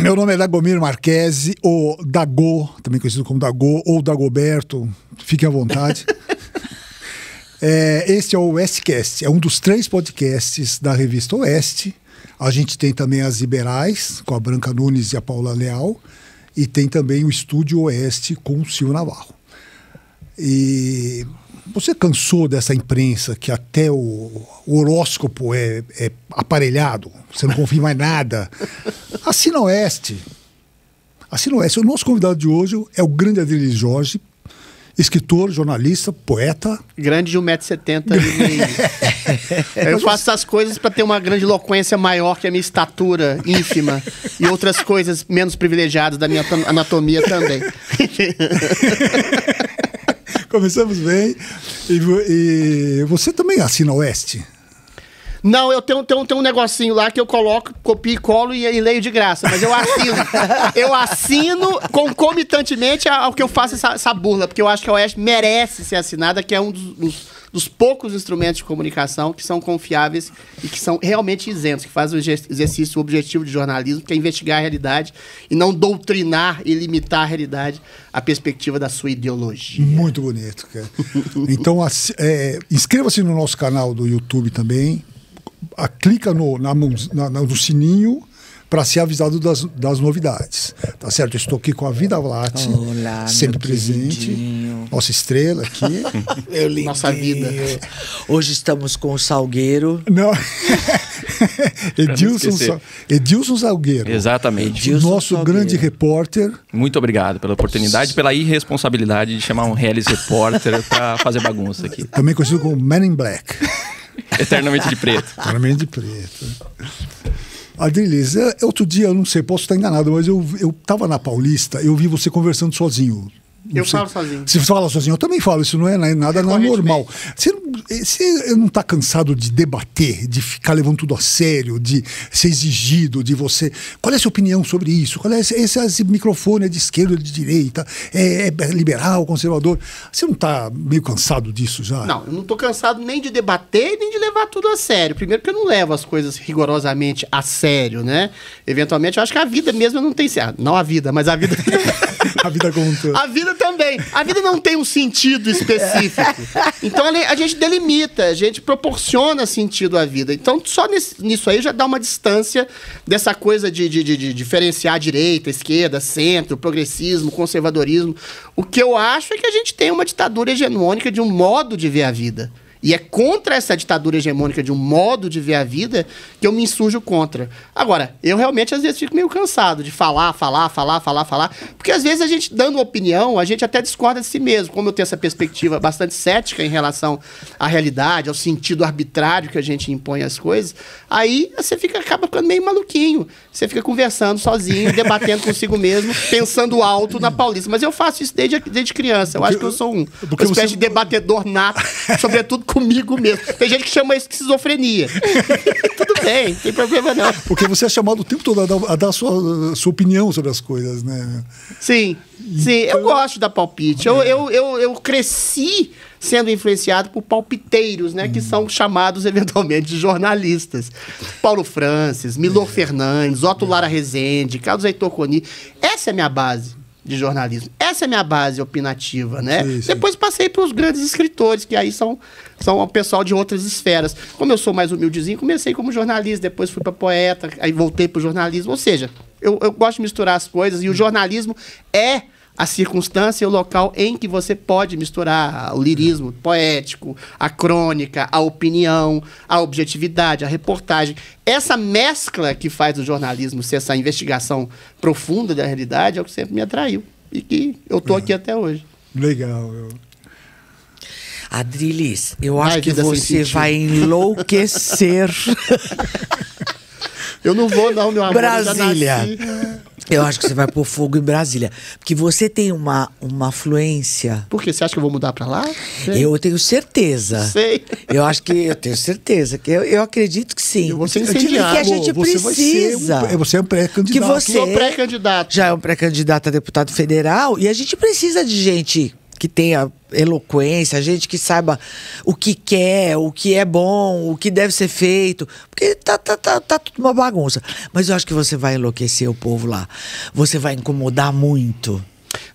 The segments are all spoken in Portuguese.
Meu nome é Dagomir Marquesi ou Dago, também conhecido como Dago, ou Dagoberto, fique à vontade. é, este é o Westcast, é um dos três podcasts da revista Oeste. A gente tem também as Liberais, com a Branca Nunes e a Paula Leal, e tem também o Estúdio Oeste com o Silvio Navarro. E você cansou dessa imprensa que até o, horóscopo é, é aparelhado, você não confia mais nada. Assina Oeste. Assina Oeste. O nosso convidado de hoje é o grande Adriano Jorge, escritor, jornalista, poeta. Grande de 1,70m. Né? eu faço essas coisas para ter uma grande eloquência maior que a minha estatura ínfima e outras coisas menos privilegiadas da minha anatomia também. Começamos bem. E, e, você também assina Oeste? Não, eu tenho, tenho, tenho um negocinho lá que eu coloco, copio, e colo e, e leio de graça. Mas eu assino. eu assino concomitantemente ao que eu faço essa, essa, burla, porque eu acho que a Oeste merece ser assinada, que é um dos, dos dos poucos instrumentos de comunicação que são confiáveis e que são realmente isentos, que fazem o exercício o objetivo de jornalismo, que é investigar a realidade e não doutrinar e limitar a realidade à perspectiva da sua ideologia. Muito bonito, cara. então, é, inscreva-se no nosso canal do YouTube também, a, clica no, na, na, no sininho para ser avisado das, das novidades. Tá certo? estou aqui com a Vida Vlate, sempre presente. Queridinho. Nossa estrela aqui. Eu Nossa vida. Hoje estamos com o Salgueiro. Não. Edilson, Sa... Edilson Salgueiro. Exatamente. Edilson nosso Salgueiro. grande repórter. Muito obrigado pela oportunidade, pela irresponsabilidade de chamar um reality repórter para fazer bagunça aqui. Também conhecido como Man in Black. Eternamente de preto. Eternamente de preto. Adriles, é, outro dia, eu não sei, posso estar enganado, mas eu estava na Paulista, eu vi você conversando sozinho eu falo sozinho. Você fala sozinho, eu também falo, isso não é, é nada não é normal. Você, você não está cansado de debater, de ficar levando tudo a sério, de ser exigido de você. Qual é a sua opinião sobre isso? Qual é esse, esse microfone é de esquerda ou de direita? É, é, liberal, conservador? Você não está meio cansado disso já? Não, eu não estou cansado nem de debater, nem de levar tudo a sério. Primeiro que eu não levo as coisas rigorosamente a sério, né? Eventualmente, eu acho que a vida mesmo não tem... Ah, não a vida, mas a vida... a vida como um todo. A vida também. A vida não tem um sentido específico. Então a gente delimita, a gente proporciona sentido à vida. Então só nisso aí já dá uma distância dessa coisa de, de, de, de diferenciar direita, esquerda, centro, progressismo, conservadorismo. O que eu acho é que a gente tem uma ditadura hegemônica de um modo de ver a vida. E é contra essa ditadura hegemônica de um modo de ver a vida que eu me insurjo contra. Agora, eu realmente às vezes fico meio cansado de falar, falar, falar, falar, falar. Porque às vezes a gente, dando opinião, a gente até discorda de si mesmo. Como eu tenho essa perspectiva bastante cética em relação à realidade, ao sentido arbitrário que a gente impõe às coisas, aí você fica, acaba ficando meio maluquinho. Você fica conversando sozinho, debatendo consigo mesmo, pensando alto na Paulista. Mas eu faço isso desde, desde criança. Eu acho que eu sou um, uma espécie você... de debatedor nato, sobretudo comigo mesmo. Tem gente que chama isso de esquizofrenia. Tudo bem, não tem problema não. Porque você é chamado o tempo todo a dar, a dar sua, sua opinião sobre as coisas, né? Sim, então... sim. Eu então- gosto da palpite. Eu, eu, eu, eu cresci sendo influenciado por palpiteiros, né? Hum. Que são chamados, eventualmente, de jornalistas. Paulo Francis, Milor é. Fernandes, Otto Lara Rezende, Carlos Heitor Coni. Essa é a minha base de jornalismo. Essa é a minha base opinativa, né? Sim, sim. Depois passei para os grandes escritores, que aí são, são o pessoal de outras esferas. Como eu sou mais humildezinho, comecei como jornalista, depois fui para poeta, aí voltei para o jornalismo. Ou seja, eu, eu gosto de misturar as coisas e o jornalismo é a circunstância e o local em que você pode misturar o lirismo poético, a crônica, a opinião, a objetividade, a reportagem. Essa mescla que faz o jornalismo ser essa investigação profunda da realidade é o que sempre me atraiu e que eu estou aqui uhum. até hoje. Legal. Adrilis, eu acho que você vai enlouquecer. Eu não vou, não, meu amor. Brasília. Eu, acho que você vai pôr fogo em Brasília. Porque você tem uma, uma fluência. Por quê? Você acha que eu vou mudar pra lá? Sei. Eu tenho certeza. Sei. Eu acho que eu tenho certeza. Que eu, eu acredito que sim. Eu vou ser incendiado. que a gente você precisa. Um, você é um pré-candidato. você é um pré-candidato. Já é um pré-candidato a deputado federal e a gente precisa de gente que tenha eloquência, gente que saiba o que quer, o que é bom, o que deve ser feito, porque tá, tá, tá, tá tudo uma bagunça. Mas eu acho que você vai enlouquecer o povo lá. Você vai incomodar muito.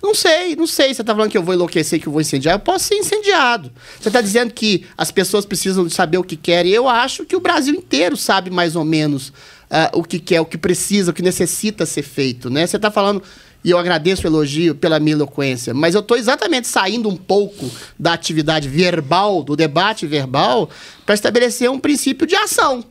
Não sei, não sei. Você está falando que eu vou enlouquecer, que eu vou incendiar. Eu posso ser incendiado. Você está dizendo que as pessoas precisam saber o que querem. Eu acho que o Brasil inteiro sabe mais ou menos uh, o que quer, o que precisa, o que necessita ser feito, né? Você está falando e eu agradeço o elogio pela minha eloquência, mas eu estou exatamente saindo um pouco da atividade verbal, do debate verbal, para estabelecer um princípio de ação.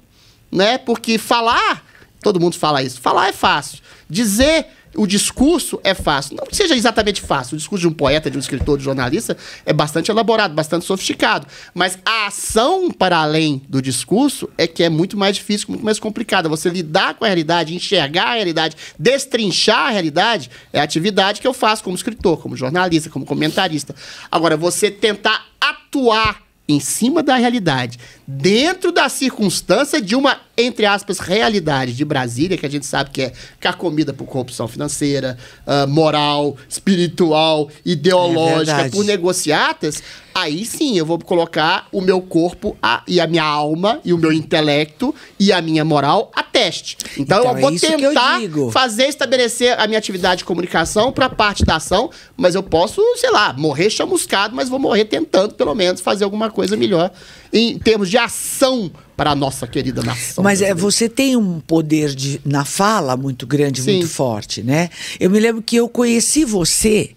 Né? Porque falar, todo mundo fala isso, falar é fácil. Dizer o discurso é fácil. Não que seja exatamente fácil. O discurso de um poeta, de um escritor, de um jornalista é bastante elaborado, bastante sofisticado. Mas a ação para além do discurso é que é muito mais difícil, muito mais complicada. Você lidar com a realidade, enxergar a realidade, destrinchar a realidade é a atividade que eu faço como escritor, como jornalista, como comentarista. Agora, você tentar atuar em cima da realidade, dentro da circunstância de uma entre aspas, realidade de Brasília, que a gente sabe que é carcomida por corrupção financeira, uh, moral, espiritual, ideológica, é por negociatas, aí sim eu vou colocar o meu corpo a, e a minha alma e o meu intelecto e a minha moral a teste. Então, então é eu vou é tentar eu fazer estabelecer a minha atividade de comunicação para parte da ação, mas eu posso, sei lá, morrer chamuscado, mas vou morrer tentando pelo menos fazer alguma coisa melhor em termos de ação para a nossa querida nação. Mas é, você tem um poder de, na fala muito grande, Sim. muito forte, né? Eu me lembro que eu conheci você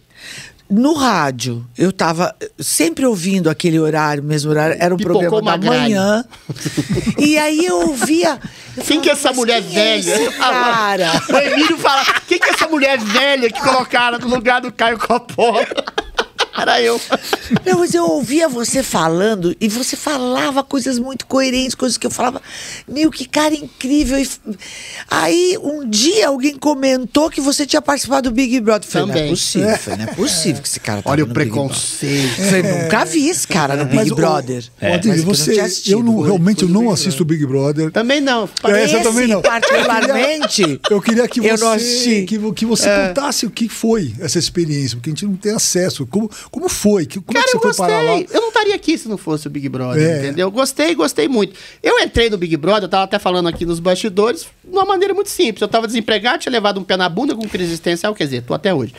no rádio, eu estava eh, sempre ouvindo aquele horário, mesmo horário, era um Pipocou programa da manhã. e aí eu ouvia. Eu quem que é essa mulher é velha? É cara? o Emílio fala: quem que é essa mulher velha que colocaram no lugar do Caio Coppola? Era eu. Não, mas eu ouvia você falando e você falava coisas muito coerentes, coisas que eu falava, meu, que cara incrível. E... Aí um dia alguém comentou que você tinha participado do Big Brother. Também. não é possível, é. não é possível que esse cara tá Olha o preconceito. Falei, nunca vi esse cara no é. Big mas, Brother. O, é. mas você, eu, não eu não, realmente eu não assisto o Big Brother. Também não. É, essa também não. Particularmente. Eu queria que você, que, que, você é. contasse o que foi essa experiência, porque a gente não tem acesso. Como, como foi? Como é Cara, é que você eu gostei. foi parar lá? Eu não estaria aqui se não fosse o Big Brother, é. entendeu? Gostei, gostei muito. Eu entrei no Big Brother, eu tava até falando aqui nos bastidores, de uma maneira muito simples. Eu tava desempregado, tinha levado um pé na bunda com crise existencial, quer dizer, tô até hoje.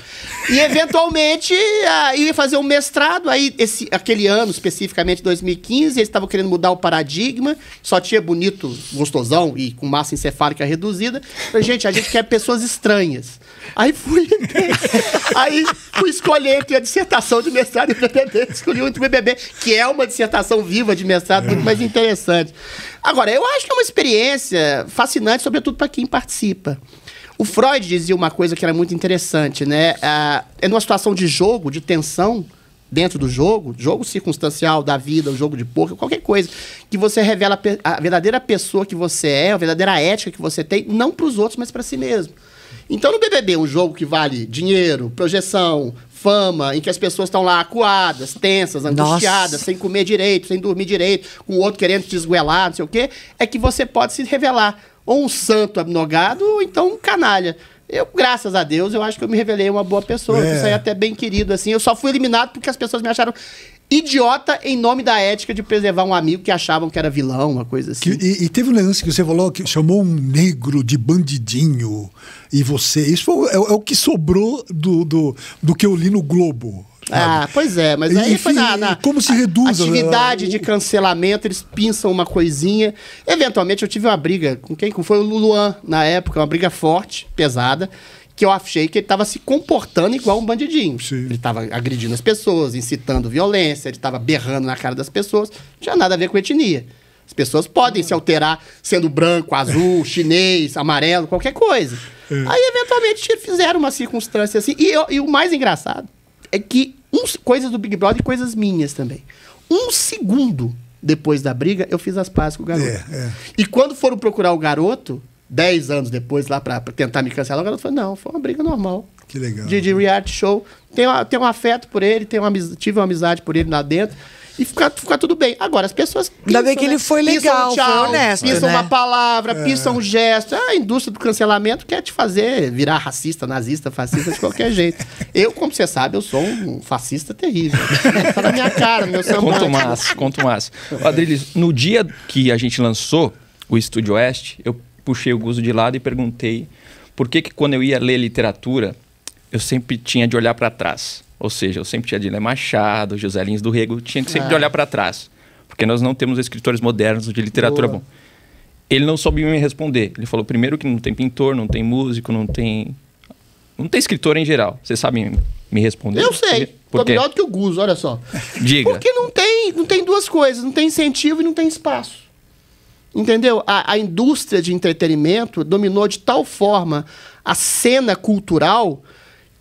E eventualmente eu ah, ia fazer um mestrado, aí esse, aquele ano, especificamente 2015, eles estavam querendo mudar o paradigma, só tinha bonito, gostosão e com massa encefálica reduzida. Falei, gente, a gente quer pessoas estranhas. Aí fui. aí fui escolher entre a dissertação de mestrado e o BBB. Escolhi o BBB, que é uma dissertação viva de mestrado, muito mais interessante. Agora, eu acho que é uma experiência fascinante, sobretudo para quem participa. O Freud dizia uma coisa que era muito interessante, né? Ah, é numa situação de jogo, de tensão, dentro do jogo, jogo circunstancial da vida, o jogo de porco, qualquer coisa, que você revela a verdadeira pessoa que você é, a verdadeira ética que você tem, não para os outros, mas para si mesmo. Então, no BBB, um jogo que vale dinheiro, projeção, fama, em que as pessoas estão lá acuadas, tensas, angustiadas, Nossa. sem comer direito, sem dormir direito, com o outro querendo te esguelar, não sei o quê, é que você pode se revelar. Ou um santo abnogado, ou então um canalha. Eu, graças a Deus, eu acho que eu me revelei uma boa pessoa. É. Isso aí é até bem querido, assim. Eu só fui eliminado porque as pessoas me acharam idiota em nome da ética de preservar um amigo que achavam que era vilão, uma coisa assim. Que, e, e, teve um lance que você falou que chamou um negro de bandidinho e você. Isso foi, é, é, o que sobrou do, do, do que eu li no Globo. Sabe? Ah, pois é, mas aí Enfim, foi na, na como se reduz a, atividade né? de cancelamento, eles pinçam uma coisinha. Eventualmente eu tive uma briga com quem? Foi o Luluan na época, uma briga forte, pesada que eu achei que ele estava se comportando igual um bandidinho. Sim. Ele estava agredindo as pessoas, incitando violência, ele estava berrando na cara das pessoas. Não tinha nada a ver com etnia. As pessoas podem se alterar sendo branco, azul, chinês, amarelo, qualquer coisa. É. Aí, eventualmente, fizeram uma circunstância assim. E, eu, e o mais engraçado é que uns, coisas do Big Brother e coisas minhas também. Um segundo depois da briga, eu fiz as pazes com o garoto. É, é. E quando foram procurar o garoto, dez anos depois lá para tentar me cancelar, Agora ela falou: não, foi uma briga normal. Que legal. De, de reality show. Tenho, tenho um afeto por ele, tenho uma, tive uma amizade por ele lá dentro. E ficar fica tudo bem. Agora, as pessoas. Pisam, Ainda bem que né? ele foi legal, pisam, tchau, foi honesto. Pisam né? uma palavra, é. pisam um gesto. A indústria do cancelamento quer te fazer virar racista, nazista, fascista, de qualquer jeito. Eu, como você sabe, eu sou um fascista terrível. tá na minha cara, meu sambante. Conto o Márcio, mais o Márcio. Adriles, no dia que a gente lançou o Estúdio Oeste, eu puxei o Guzo de lado e perguntei por que, que quando eu ia ler literatura, eu sempre tinha de olhar para trás. Ou seja, eu sempre tinha de ler Machado, José Lins do Rego, tinha que sempre ah. de é. olhar para trás. Porque nós não temos escritores modernos de literatura Boa. bom. Ele não soube me responder. Ele falou primeiro que não tem pintor, não tem músico, não tem não tem escritor em geral. Vocês sabem me responder? Eu sei. Por Tô melhor do que o Guzo, olha só. Diga. Porque não tem, não tem duas coisas, não tem incentivo e não tem espaço. Entendeu? A, a indústria de entretenimento dominou de tal forma a cena cultural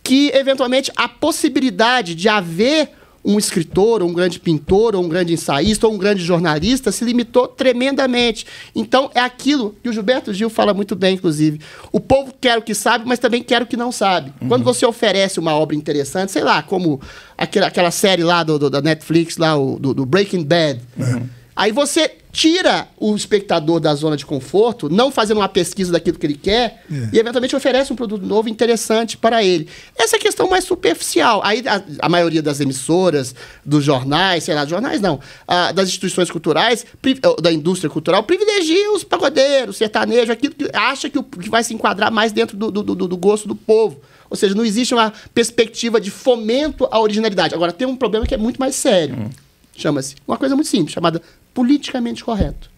que, eventualmente, a possibilidade de haver um escritor, ou um grande pintor, ou um grande ensaísta, ou um grande jornalista se limitou tremendamente. Então, é aquilo que o Gilberto Gil fala muito bem, inclusive. O povo quer o que sabe, mas também quer o que não sabe. Uhum. Quando você oferece uma obra interessante, sei lá, como aquela, aquela série lá do, do da Netflix, lá, o, do, do, Breaking Bad. Uhum. Aí você tira o espectador da zona de conforto, não fazendo uma pesquisa daquilo que ele quer, é. e eventualmente oferece um produto novo interessante para ele. Essa é a questão mais superficial. Aí a, a maioria das emissoras, dos jornais, sei lá, jornais não, a, das instituições culturais, pri, eh, da indústria cultural, privilegia os pagodeiros, sertanejo, aquilo que acha que, o, que vai se enquadrar mais dentro do, do, do, do gosto do povo. Ou seja, não existe uma perspectiva de fomento à originalidade. Agora, tem um problema que é muito mais sério. Hum Chama-se uma coisa muito simples, chamada politicamente correto.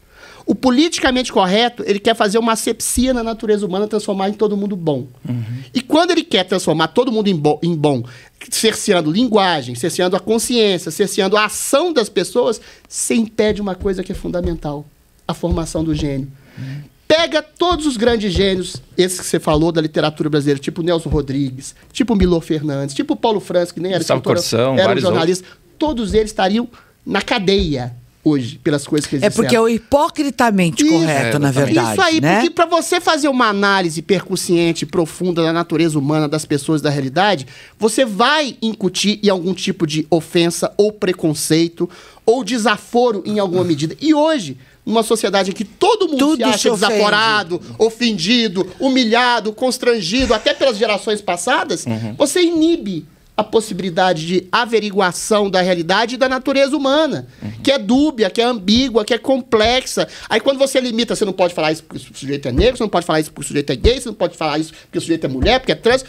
O politicamente correto, ele quer fazer uma asepsia na natureza humana, transformar em todo mundo bom. Uhum. E quando ele quer transformar todo mundo em, bo em bom, cerceando linguagem, cerceando a consciência, cerceando a ação das pessoas, se impede uma coisa que é fundamental: a formação do gênio. Uhum. Pega todos os grandes gênios, esses que você falou da literatura brasileira, tipo Nelson Rodrigues, tipo Milor Fernandes, tipo Paulo Franz, que nem era escritor, era um jornalista, outros. todos eles estariam na cadeia hoje pelas coisas que eles É porque disseram. é o hipocritamente isso, correto, é, na verdade. Isso aí, né? porque para você fazer uma análise percussiente profunda da natureza humana, das pessoas, da realidade, você vai incutir em algum tipo de ofensa ou preconceito ou desaforo em alguma medida. E hoje, numa sociedade em que todo mundo Tudo se acha se desaforado, ofendido, humilhado, constrangido, até pelas gerações passadas, uhum. você inibe a possibilidade de averiguação da realidade e da natureza humana, uhum. que é dúbia, que é ambígua, que é complexa. Aí quando você limita, você não pode falar isso porque o sujeito é negro, você não pode falar isso porque o sujeito é gay, você não pode falar isso porque o sujeito é mulher, porque é trans.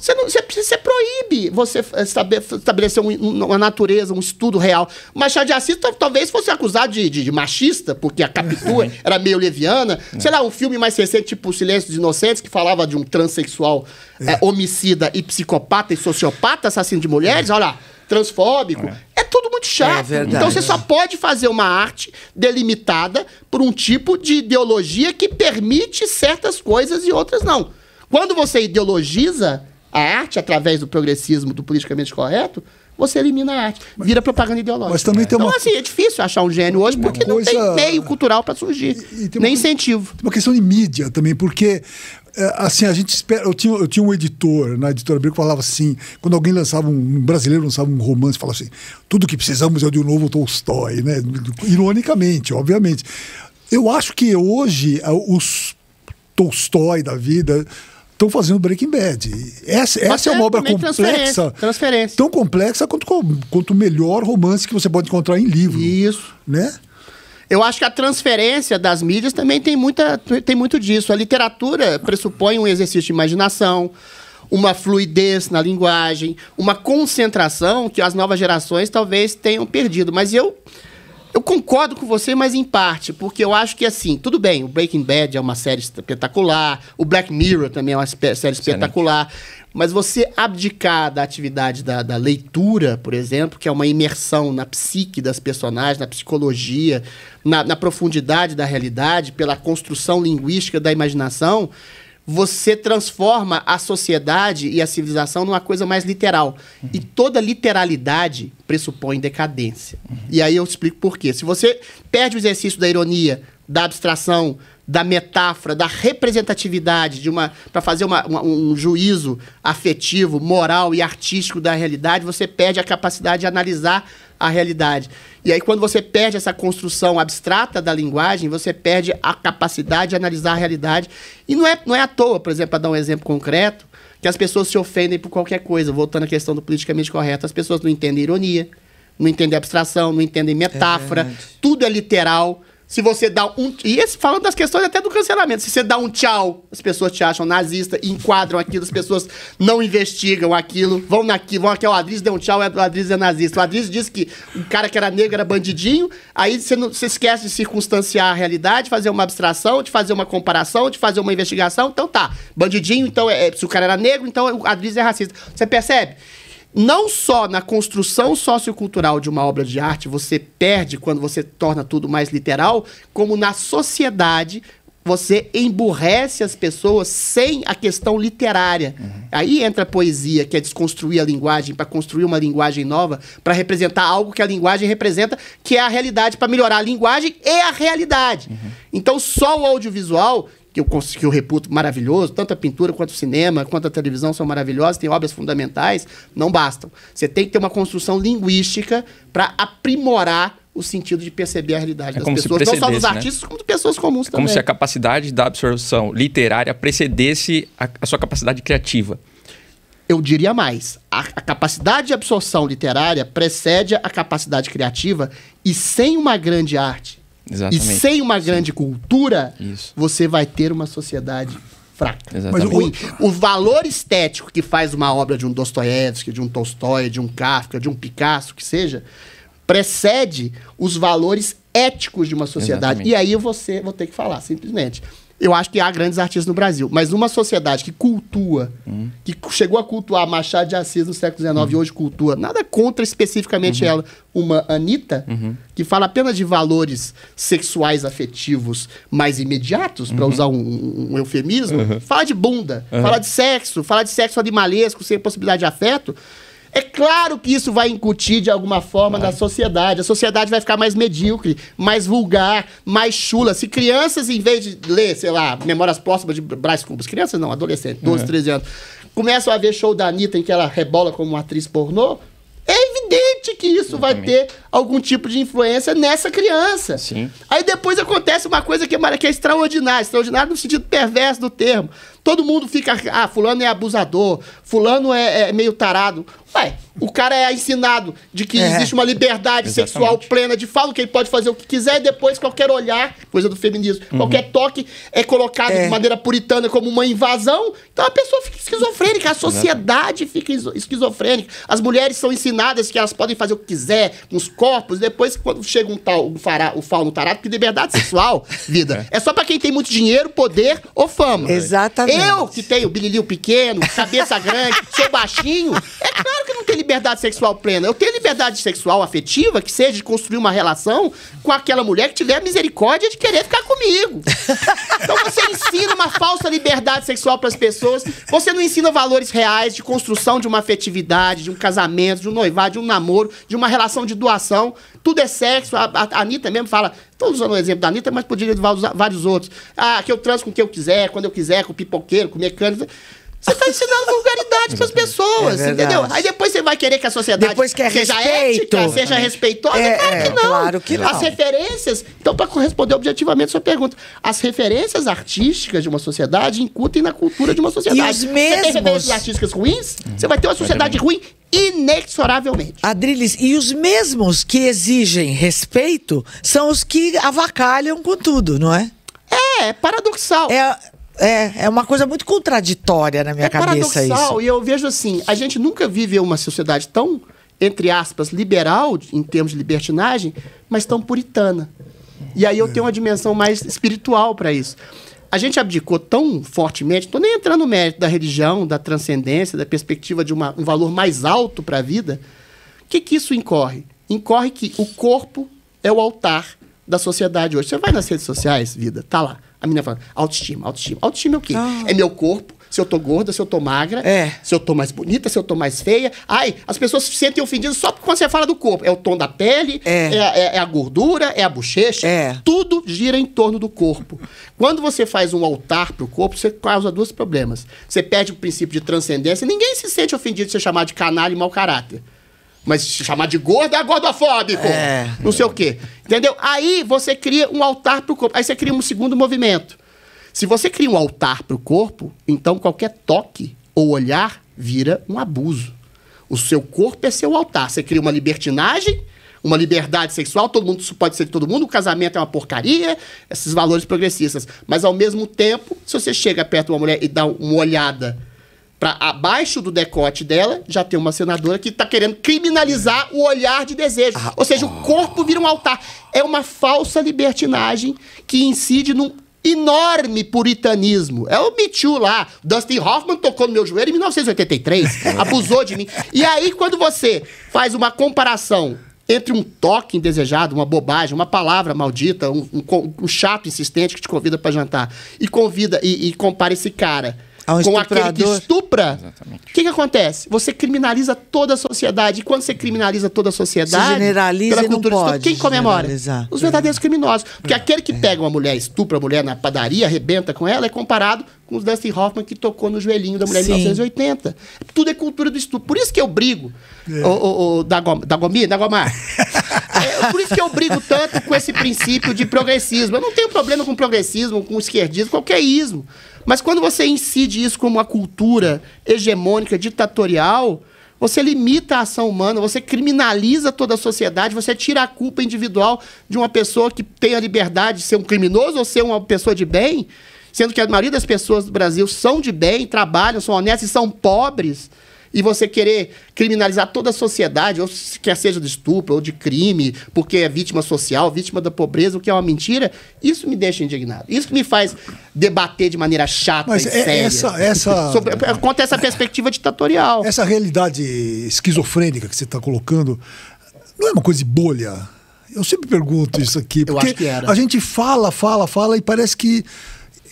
Você, não, você, você proíbe você estabelecer um, uma natureza, um estudo real. Machado de Assis talvez fosse acusado de, de, de machista, porque a captura era meio leviana. É. Sei lá, um filme mais recente, tipo Silêncio dos Inocentes, que falava de um transexual é. É, homicida e psicopata e sociopata, assassino de mulheres. É. Olha lá, transfóbico. É. é tudo muito chato. É então você só pode fazer uma arte delimitada por um tipo de ideologia que permite certas coisas e outras não. Quando você ideologiza, a arte através do progressismo, do politicamente correto, você elimina a arte. Mas, vira propaganda ideológica. Mas também tem uma... Então, assim, é difícil achar um gênio hoje porque coisa... não tem meio cultural para surgir. E, e nem uma... incentivo. Tem uma questão de mídia também, porque é, assim, a gente espera. Eu tinha, eu tinha um editor na né, editora Abril que falava assim: quando alguém lançava um, um, brasileiro lançava um romance, falava assim: tudo que precisamos é de um novo Tolstói, né? Ironicamente, obviamente. Eu acho que hoje os Tolstói da vida estão fazendo Breaking Bad. Essa, essa é, é uma obra complexa. Transferência, transferência. Tão complexa quanto, quanto o melhor romance que você pode encontrar em livro. Isso. Né? Eu acho que a transferência das mídias também tem, muita, tem muito disso. A literatura pressupõe um exercício de imaginação, uma fluidez na linguagem, uma concentração que as novas gerações talvez tenham perdido. Mas eu eu concordo com você, mas em parte, porque eu acho que assim, tudo bem, o Breaking Bad é uma série espetacular, o Black Mirror também é uma série Excelente. espetacular, mas você abdicar da atividade da, da, leitura, por exemplo, que é uma imersão na psique das personagens, na psicologia, na, na profundidade da realidade, pela construção linguística da imaginação, você transforma a sociedade e a civilização numa coisa mais literal. Uhum. E toda literalidade pressupõe decadência. Uhum. E aí eu explico por quê. Se você perde o exercício da ironia, da abstração, da metáfora, da representatividade de uma para fazer uma, uma, um juízo afetivo, moral e artístico da realidade, você perde a capacidade de analisar a realidade. E aí, quando você perde essa construção abstrata da linguagem, você perde a capacidade de analisar a realidade. E não é, não é à toa, por exemplo, para dar um exemplo concreto, que as pessoas se ofendem por qualquer coisa, voltando à questão do politicamente correto. As pessoas não entendem ironia, não entendem abstração, não entendem metáfora, é tudo é literal. Se você dá um. E esse, falando das questões até do cancelamento. Se você dá um tchau, as pessoas te acham nazista, enquadram aquilo, as pessoas não investigam aquilo, vão naqui, vão aqui, o Adriz deu um tchau, o Adriz é nazista. O Adriz disse que um cara que era negro era bandidinho, aí você, não, você esquece de circunstanciar a realidade, fazer uma abstração, de fazer uma comparação, de fazer uma investigação. Então tá, bandidinho, então é, se o cara era negro, então o Adriz é racista. Você percebe? não só na construção sociocultural de uma obra de arte você perde quando você torna tudo mais literal, como na sociedade você emburrece as pessoas sem a questão literária. Uhum. Aí entra a poesia, que é desconstruir a linguagem para construir uma linguagem nova, para representar algo que a linguagem representa, que é a realidade, para melhorar a linguagem e a realidade. Uhum. Então, só o audiovisual que eu, que eu reputo maravilhoso, tanto a pintura quanto o cinema, quanto a televisão são maravilhosas, tem obras fundamentais, não bastam. Você tem que ter uma construção linguística para aprimorar o sentido de perceber a realidade é das pessoas, não só dos né? artistas, né? como de pessoas comuns é também. Como se a capacidade da absorção literária precedesse a, a sua capacidade criativa. Eu diria mais. A, a, capacidade de absorção literária precede a capacidade criativa e sem uma grande arte Exatamente. E sem uma grande Sim. cultura, Isso. você vai ter uma sociedade fraca. Exatamente. Mas o, o valor estético que faz uma obra de um Dostoiévski, de um Tolstói, de um Kafka, de um Picasso, que seja, precede os valores éticos de uma sociedade. Exatamente. E aí você vou ter que falar, simplesmente eu acho que há grandes artistas no Brasil. Mas uma sociedade que cultua, hum. que chegou a cultuar Machado de Assis no século XIX e hum. hoje cultua, nada contra especificamente uhum. ela, uma Anitta, uhum. que fala apenas de valores sexuais afetivos mais imediatos, para uhum. usar um, um, um eufemismo, uhum. fala de bunda, fala de sexo, fala de sexo animalesco, sem possibilidade de afeto. É claro que isso vai incutir de alguma forma vai. na sociedade. A sociedade vai ficar mais medíocre, mais vulgar, mais chula. Se crianças, em vez de ler, sei lá, Memórias Próximas de Brás Cubas, crianças não, adolescentes, 12, é. 13 anos, começam a ver show da Anitta em que ela rebola como uma atriz pornô, é evidente que isso vai ter algum tipo de influência nessa criança. Sim. Aí depois acontece uma coisa que é, que é extraordinária, extraordinária no sentido perverso do termo. Todo mundo fica, ah, fulano é abusador, fulano é, é meio tarado. Ué, o cara é ensinado de que é. existe uma liberdade Exatamente. sexual plena de fala, que ele pode fazer o que quiser e depois qualquer olhar, coisa do feminismo, uhum. qualquer toque é colocado é. de maneira puritana como uma invasão. Então a pessoa fica esquizofrênica, a sociedade fica esquizofrênica. As mulheres são ensinadas que elas podem fazer o que quiser com os corpos. Depois, quando chega um tal, um fará, o fauno tarado, porque liberdade sexual, vida, é, só para quem tem muito dinheiro, poder ou fama. Exatamente. Eu que tenho bililio pequeno, cabeça grande, sou baixinho, é claro que não tem liberdade sexual plena. Eu tenho liberdade sexual afetiva, que seja de construir uma relação com aquela mulher que tiver a misericórdia de querer ficar comigo. Então você ensina uma falsa liberdade sexual para as pessoas, você não ensina valores reais de construção de uma afetividade, de um casamento, de um noivado, de um namoro, de uma relação de doação. Tudo é sexo. A, a, a Anitta mesmo fala Estou usando o exemplo da Anitta, mas poderia usar vários outros. Ah, que eu transo com quem que eu quiser, quando eu quiser, com o pipoqueiro, com o mecânico. Você tá ensinando vulgaridade para as é pessoas, é entendeu? Aí depois você vai querer que a sociedade depois que é seja respeito. ética, seja é. respeitosa? É, claro que é, não. Claro que não. As referências. Então, para corresponder objetivamente à sua pergunta, as referências artísticas de uma sociedade incutem na cultura de uma sociedade. E os mesmos... Você tem referências artísticas ruins, você vai ter uma sociedade ruim inexoravelmente. Adriles, e os mesmos que exigem respeito são os que avacalham com tudo, não é? É, é paradoxal. É, é, é uma coisa muito contraditória na minha é cabeça paradoxal, isso. E eu vejo assim, a gente nunca viveu uma sociedade tão, entre aspas, liberal em termos de libertinagem, mas tão puritana. E aí eu tenho uma dimensão mais espiritual para isso. A gente abdicou tão fortemente, não tô nem entrando no mérito da religião, da transcendência, da perspectiva de uma, um valor mais alto para a vida. O que, que isso incorre? Incorre que o corpo é o altar da sociedade hoje. Você vai nas redes sociais, vida, tá lá a menina fala, autoestima, autoestima. Autoestima é o quê? Ah. É meu corpo, se eu tô gorda, se eu tô magra, é. se eu tô mais bonita, se eu tô mais feia. Ai, as pessoas se sentem ofendidas só quando você fala do corpo. É o tom da pele, é, é, é, é a gordura, é a bochecha. É. Tudo gira em torno do corpo. quando você faz um altar pro corpo, você causa dois problemas. Você perde o princípio de transcendência. Ninguém se sente ofendido de ser chamado de canalha e mau caráter. Mas se chamar de gordo é gordofóbico. É. Não sei o quê. Entendeu? Aí você cria um altar pro corpo. Aí você cria um segundo movimento. Se você cria um altar pro corpo, então qualquer toque ou olhar vira um abuso. O seu corpo é seu altar. Você cria uma libertinagem, uma liberdade sexual, todo mundo pode ser de todo mundo, o casamento é uma porcaria, esses valores progressistas. Mas ao mesmo tempo, se você chega perto de uma mulher e dá uma olhada para abaixo do decote dela, já tem uma senadora que está querendo criminalizar o olhar de desejo. Ah, Ou seja, oh. o corpo vira um altar. É uma falsa libertinagem que incide num enorme puritanismo. É o Me Too lá. Dustin Hoffman tocou no meu joelho em 1983, abusou de mim. E aí, quando você faz uma comparação entre um toque indesejado, uma bobagem, uma palavra maldita, um, um, um chato insistente que te convida para jantar e convida e, e compara esse cara um com aquele que estupra, o que, que acontece? Você criminaliza toda a sociedade. E quando você criminaliza toda a sociedade, Se generaliza pela cultura não pode estupra, quem comemora? Os verdadeiros é. criminosos. Porque é. aquele que é. pega uma mulher, estupra a mulher na padaria, arrebenta com ela, é comparado com os Dustin Hoffman que tocou no joelhinho da mulher Sim. em 1980. Tudo é cultura do estupro. Por isso que eu brigo, é. o, o, da, Goma, da Gomi, da Gomar. é, por isso que eu brigo tanto com esse princípio de progressismo. Eu não tenho problema com progressismo, com esquerdismo, qualquer ismo. Mas quando você incide isso como uma cultura hegemônica, ditatorial, você limita a ação humana, você criminaliza toda a sociedade, você tira a culpa individual de uma pessoa que tem a liberdade de ser um criminoso ou ser uma pessoa de bem, sendo que a maioria das pessoas do Brasil são de bem, trabalham, são honestas e são pobres e você querer criminalizar toda a sociedade, ou quer seja de estupro ou de crime, porque é vítima social, vítima da pobreza, o que é uma mentira, isso me deixa indignado. Isso me faz debater de maneira chata Mas e é, séria. Essa, essa... Sobre, é, essa perspectiva ditatorial. Essa realidade esquizofrênica que você está colocando não é uma coisa de bolha. Eu sempre pergunto isso aqui, porque a gente fala, fala, fala e parece que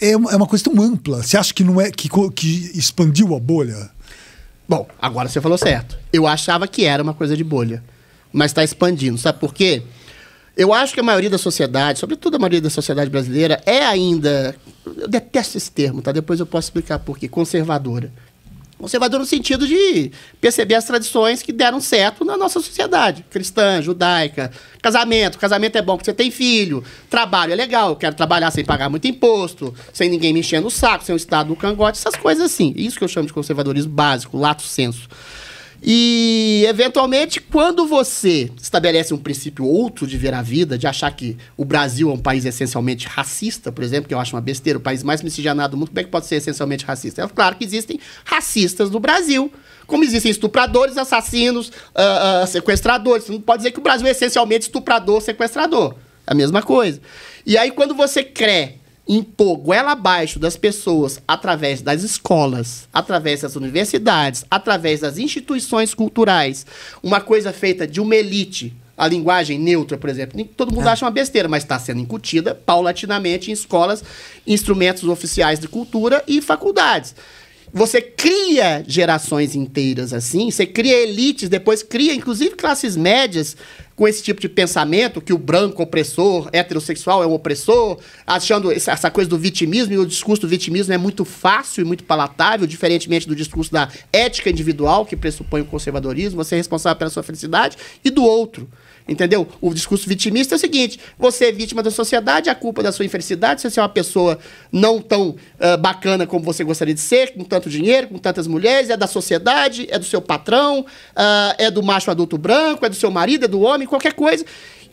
é, é uma, coisa tão ampla. Você acha que não é que, que expandiu a bolha? Bom, agora você falou certo. Eu achava que era uma coisa de bolha, mas está expandindo. Sabe por quê? Eu acho que a maioria da sociedade, sobretudo a maioria da sociedade brasileira, é ainda. Eu detesto esse termo, tá? Depois eu posso explicar por quê. Conservadora. Conservador no sentido de perceber as tradições que deram certo na nossa sociedade. Cristã, judaica, casamento. Casamento é bom porque você tem filho. Trabalho é legal. Eu quero trabalhar sem pagar muito imposto, sem ninguém me enchendo o saco, sem o Estado no cangote, essas coisas assim. Isso que eu chamo de conservadorismo básico, lato senso. E, eventualmente, quando você estabelece um princípio outro de ver a vida, de achar que o Brasil é um país essencialmente racista, por exemplo, que eu acho uma besteira, o país mais miscigenado do mundo, como é que pode ser essencialmente racista? É claro que existem racistas no Brasil, como existem estupradores, assassinos, uh, uh, sequestradores. Você não pode dizer que o Brasil é essencialmente estuprador, sequestrador. É a mesma coisa. E aí, quando você crê impor goela abaixo das pessoas através das escolas, através das universidades, através das instituições culturais, uma coisa feita de uma elite, a linguagem neutra, por exemplo. Todo mundo é. acha uma besteira, mas está sendo incutida paulatinamente em escolas, instrumentos oficiais de cultura e faculdades. Você cria gerações inteiras assim, você cria elites, depois cria inclusive classes médias com esse tipo de pensamento que o branco opressor, heterossexual é um opressor, achando essa coisa do vitimismo e o discurso do vitimismo é muito fácil e muito palatável, diferentemente do discurso da ética individual que pressupõe o conservadorismo, você é responsável pela sua felicidade e do outro. Entendeu? O discurso vitimista é o seguinte: você é vítima da sociedade, é a culpa é da sua infelicidade, se você é uma pessoa não tão uh, bacana como você gostaria de ser, com tanto dinheiro, com tantas mulheres, é da sociedade, é do seu patrão, uh, é do macho adulto branco, é do seu marido, é do homem, qualquer coisa.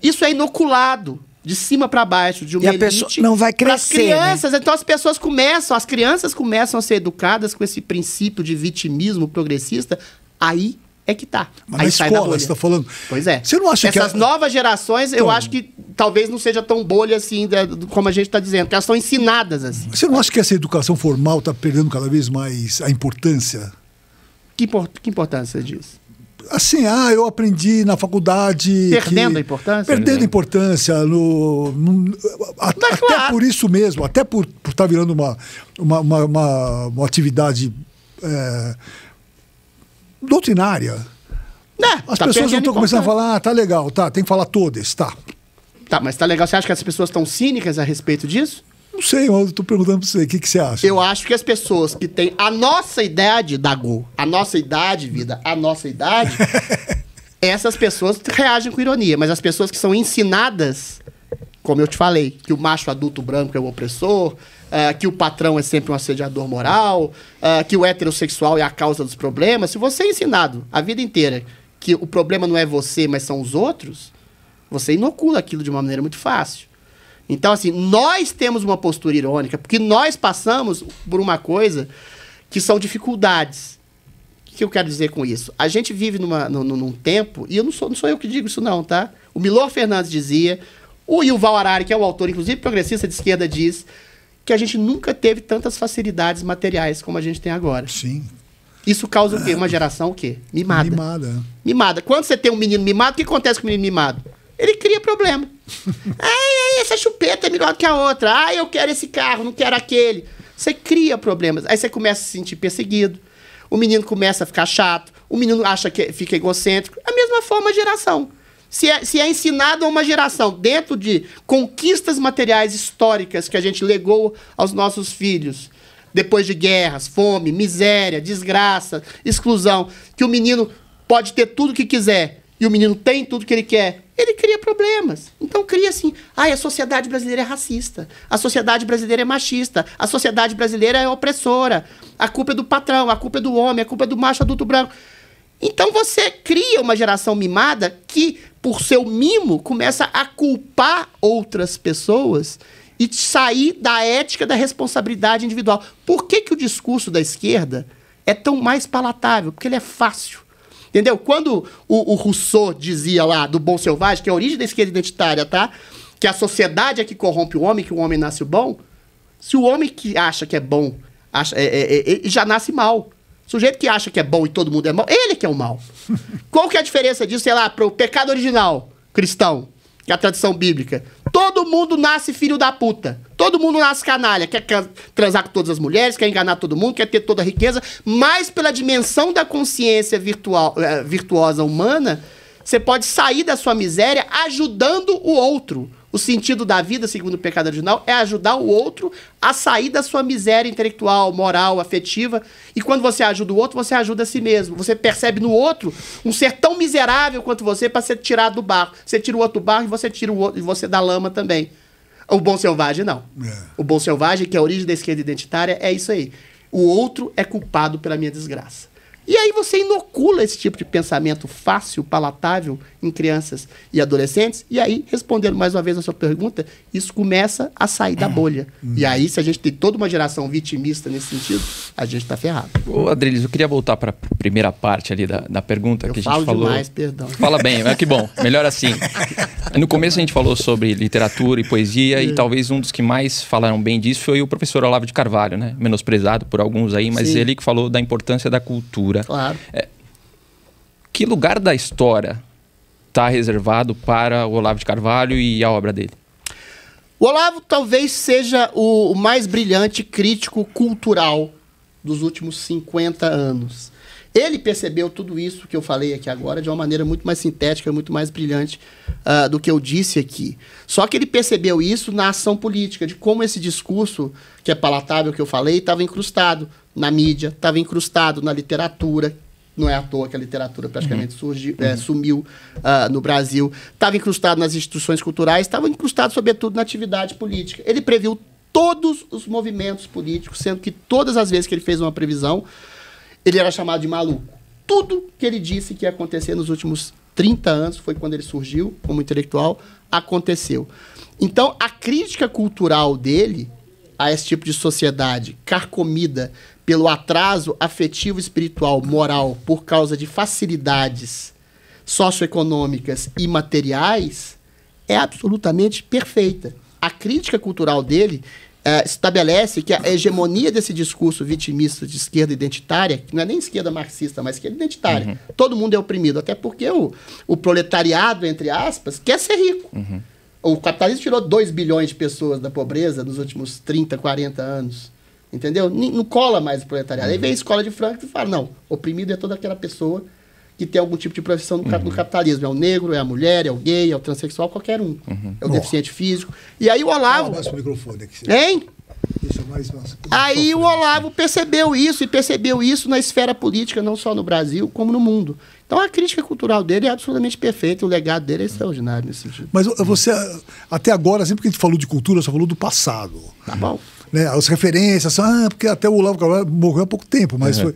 Isso é inoculado de cima para baixo, de uma e a pessoa não vai crescer. Né? crianças, né? então as pessoas começam, as crianças começam a ser educadas com esse princípio de vitimismo progressista aí é que tá. Mas Aí na sai escola, da bolha. você tá falando. Pois é. Você não acha Essas que... É- novas gerações, então, eu acho que talvez não seja tão bolha assim, como a gente está dizendo, porque elas são ensinadas assim. Você não acha que essa educação formal está perdendo cada vez mais a importância? Que, que importância disso? assim, ah, eu aprendi na faculdade. Perdendo que... a importância? Perdendo a importância. No, no a, até claro. por isso mesmo, até por estar por tá virando uma, uma, uma, uma, uma atividade. É doutrinária. É, As tá pessoas não estão começando a falar, ah, tá legal, tá, tem que falar todas, tá. Tá, mas tá legal. Você acha que as pessoas estão cínicas a respeito disso? Não sei, eu tô perguntando pra você, o que, que você acha? Eu acho que as pessoas que têm a nossa idade, Dago, a nossa idade, vida, a nossa idade, essas pessoas reagem com ironia, mas as pessoas que são ensinadas, como eu te falei, que o macho adulto branco é o opressor, uh, que o patrão é sempre um assediador moral, uh, que o heterossexual é a causa dos problemas, se você é ensinado a vida inteira que o problema não é você, mas são os outros, você inocula aquilo de uma maneira muito fácil. Então, assim, nós temos uma postura irônica, porque nós passamos por uma coisa que são dificuldades. O que eu quero dizer com isso? A gente vive numa, num, num tempo, e eu não sou, não sou eu que digo isso, não, tá? O Milor Fernandes dizia, o Yuval Harari, que é o autor, inclusive progressista de esquerda, diz que a gente nunca teve tantas facilidades materiais como a gente tem agora. Sim. Isso causa o quê? É. Uma geração o quê? Mimada. Mimada. É. Mimada. Quando você tem um menino mimado, o que acontece com o menino mimado? Ele cria problema. ai, ai, essa chupeta é melhor que a outra. Ai, eu quero esse carro, não quero aquele. Você cria problemas. Aí você começa a se sentir perseguido. O menino começa a ficar chato. O menino acha que fica egocêntrico. A mesma forma a geração se é, se é ensinado a uma geração dentro de conquistas materiais históricas que a gente legou aos nossos filhos, depois de guerras, fome, miséria, desgraça, exclusão, que o menino pode ter tudo que quiser e o menino tem tudo que ele quer, ele cria problemas. Então cria assim, ah, a sociedade brasileira é racista, a sociedade brasileira é machista, a sociedade brasileira é opressora, a culpa é do patrão, a culpa é do homem, a culpa é do macho adulto branco. Então você cria uma geração mimada que, por seu mimo, começa a culpar outras pessoas e sair da ética da responsabilidade individual. Por que, que o discurso da esquerda é tão mais palatável? Porque ele é fácil. Entendeu? Quando o, o Rousseau dizia lá do bom selvagem, que é a origem da esquerda identitária, tá? Que a sociedade é que corrompe o homem, que o homem nasce bom. Se o homem que acha que é bom acha, é, é, é, já nasce mal. O sujeito que acha que é bom e todo mundo é mal, ele que é o mal. Qual que é a diferença disso, sei lá, para o pecado original cristão, que é a tradição bíblica? Todo mundo nasce filho da puta. Todo mundo nasce canalha. Quer transar com todas as mulheres, quer enganar todo mundo, quer ter toda a riqueza. Mas pela dimensão da consciência virtual, eh, virtuosa humana, você pode sair da sua miséria ajudando o outro. O sentido da vida, segundo o pecado original, é ajudar o outro a sair da sua miséria intelectual, moral, afetiva. E quando você ajuda o outro, você ajuda a si mesmo. Você percebe no outro um ser tão miserável quanto você para ser tirado do barro. Você tira o outro do barro e você tira o outro, e você da lama também. O bom selvagem, não. É. O bom selvagem, que é a origem da esquerda identitária, é isso aí. O outro é culpado pela minha desgraça. E aí você inocula esse tipo de pensamento fácil, palatável em crianças e adolescentes. E aí, respondendo mais uma vez a sua pergunta, isso começa a sair da bolha. e aí, se a gente tem toda uma geração vitimista nesse sentido, a gente está ferrado. Ô, Adriles, eu queria voltar para a primeira parte ali da, da pergunta eu que a gente falou. Demais, perdão. Fala bem, mas que bom. Melhor assim. No começo a gente falou sobre literatura e poesia, e é. talvez um dos que mais falaram bem disso foi o professor Olavo de Carvalho, né? Menosprezado por alguns aí, mas Sim. ele que falou da importância da cultura cultura. Claro. É, que lugar da história está reservado para o Olavo de Carvalho e a obra dele? O Olavo talvez seja o, o mais brilhante crítico cultural dos últimos 50 anos. Ele percebeu tudo isso que eu falei aqui agora de uma maneira muito mais sintética, muito mais brilhante uh, do que eu disse aqui. Só que ele percebeu isso na ação política, de como esse discurso, que é palatável que eu falei, estava incrustado na mídia, estava incrustado na literatura, não é à toa que a literatura praticamente uhum. surgiu, é, uhum. sumiu uh, no Brasil. Estava incrustado nas instituições culturais, estava incrustado, sobretudo, na atividade política. Ele previu todos os movimentos políticos, sendo que todas as vezes que ele fez uma previsão, ele era chamado de maluco. Tudo que ele disse que ia acontecer nos últimos 30 anos, foi quando ele surgiu como intelectual, aconteceu. Então, a crítica cultural dele a esse tipo de sociedade carcomida pelo atraso afetivo, espiritual, moral, por causa de facilidades socioeconômicas e materiais, é absolutamente perfeita. A crítica cultural dele é, estabelece que a hegemonia desse discurso vitimista de esquerda identitária, que não é nem esquerda marxista, mas esquerda identitária, uhum. todo mundo é oprimido, até porque o, o proletariado, entre aspas, quer ser rico. Uhum. O capitalismo tirou 2 bilhões de pessoas da pobreza nos últimos 30, 40 anos. Entendeu? Não cola mais o proletariado. Uhum. Aí vem a escola de Frankfurt e fala: não, oprimido é toda aquela pessoa que tem algum tipo de profissão no, uhum. capitalismo. É o negro, é a mulher, é o gay, é o transexual, qualquer um. Uhum. É o deficiente físico. E aí o Olavo. Ah, o microfone aqui. Hein? Mais, aí o Olavo percebeu isso e percebeu isso na esfera política, não só no Brasil, como no mundo. Então a crítica cultural dele é absolutamente perfeita, o legado dele é extraordinário nesse sentido. Mas eh, você, eh, até agora, sempre que a gente falou de cultura, só falou do passado. Tá bom. Né, as referências, ah, porque até o Olavo morreu há pouco tempo, mas uhum. foi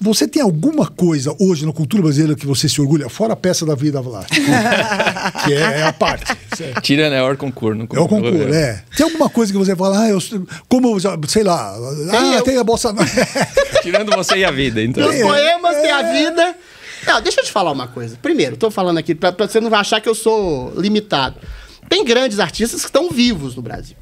você tem alguma coisa hoje na cultura brasileira que você se orgulha? Fora a peça da vida lá. Tipo, que é, é, a parte. Tira, né? É o concurso. É o concurso, é. Tem alguma coisa que você fala, ah, eu, como, sei lá, tem, ah, eu... tem a bolsa. Tirando você e a vida, então. Os é, poemas, é... e a vida... Não, deixa eu te falar uma coisa. Primeiro, estou falando aqui, para você não achar que eu sou limitado. Tem grandes artistas que estão vivos no Brasil.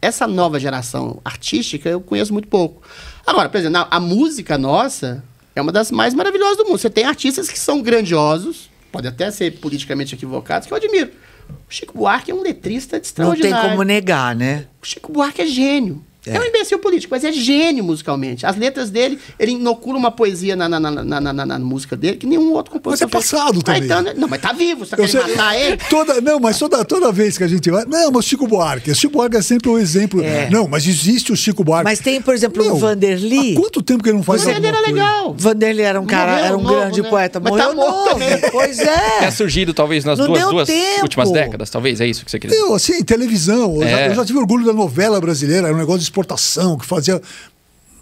Essa nova geração artística eu conheço muito pouco. Agora, por exemplo, a música nossa, é uma das mais maravilhosas do mundo. Você tem artistas que são grandiosos, pode até ser politicamente equivocados, que eu admiro. O Chico Buarque é um letrista extraordinário. Não tem como negar, né? O Chico Buarque é gênio. É. é. um é. imbecil político, mas é gênio musicalmente. As letras dele, ele inocula uma poesia na, na, na, na, na música dele que nenhum outro compositor. Mas é passado fez. também. Então, né? não, mas tá vivo, você tá querendo sei, matar ele? Toda, não, mas toda, toda vez que a gente vai. Não, mas Chico Buarque. O Chico Buarque é sempre um exemplo. É. Não, mas existe o Chico Buarque. Mas tem, por exemplo, não, o Vanderly. Há quanto tempo que ele não faz Vanderly era legal. Vanderly era um cara, Morreu era um novo, grande né? poeta. Mas tá Morreu tá morto Pois é. Tem surgido, talvez, nas não duas, duas últimas décadas, talvez, é isso que você queria dizer. Eu, assim, televisão. Eu, já, é. eu já tive orgulho da novela brasileira, era um negócio exportação, que fazia.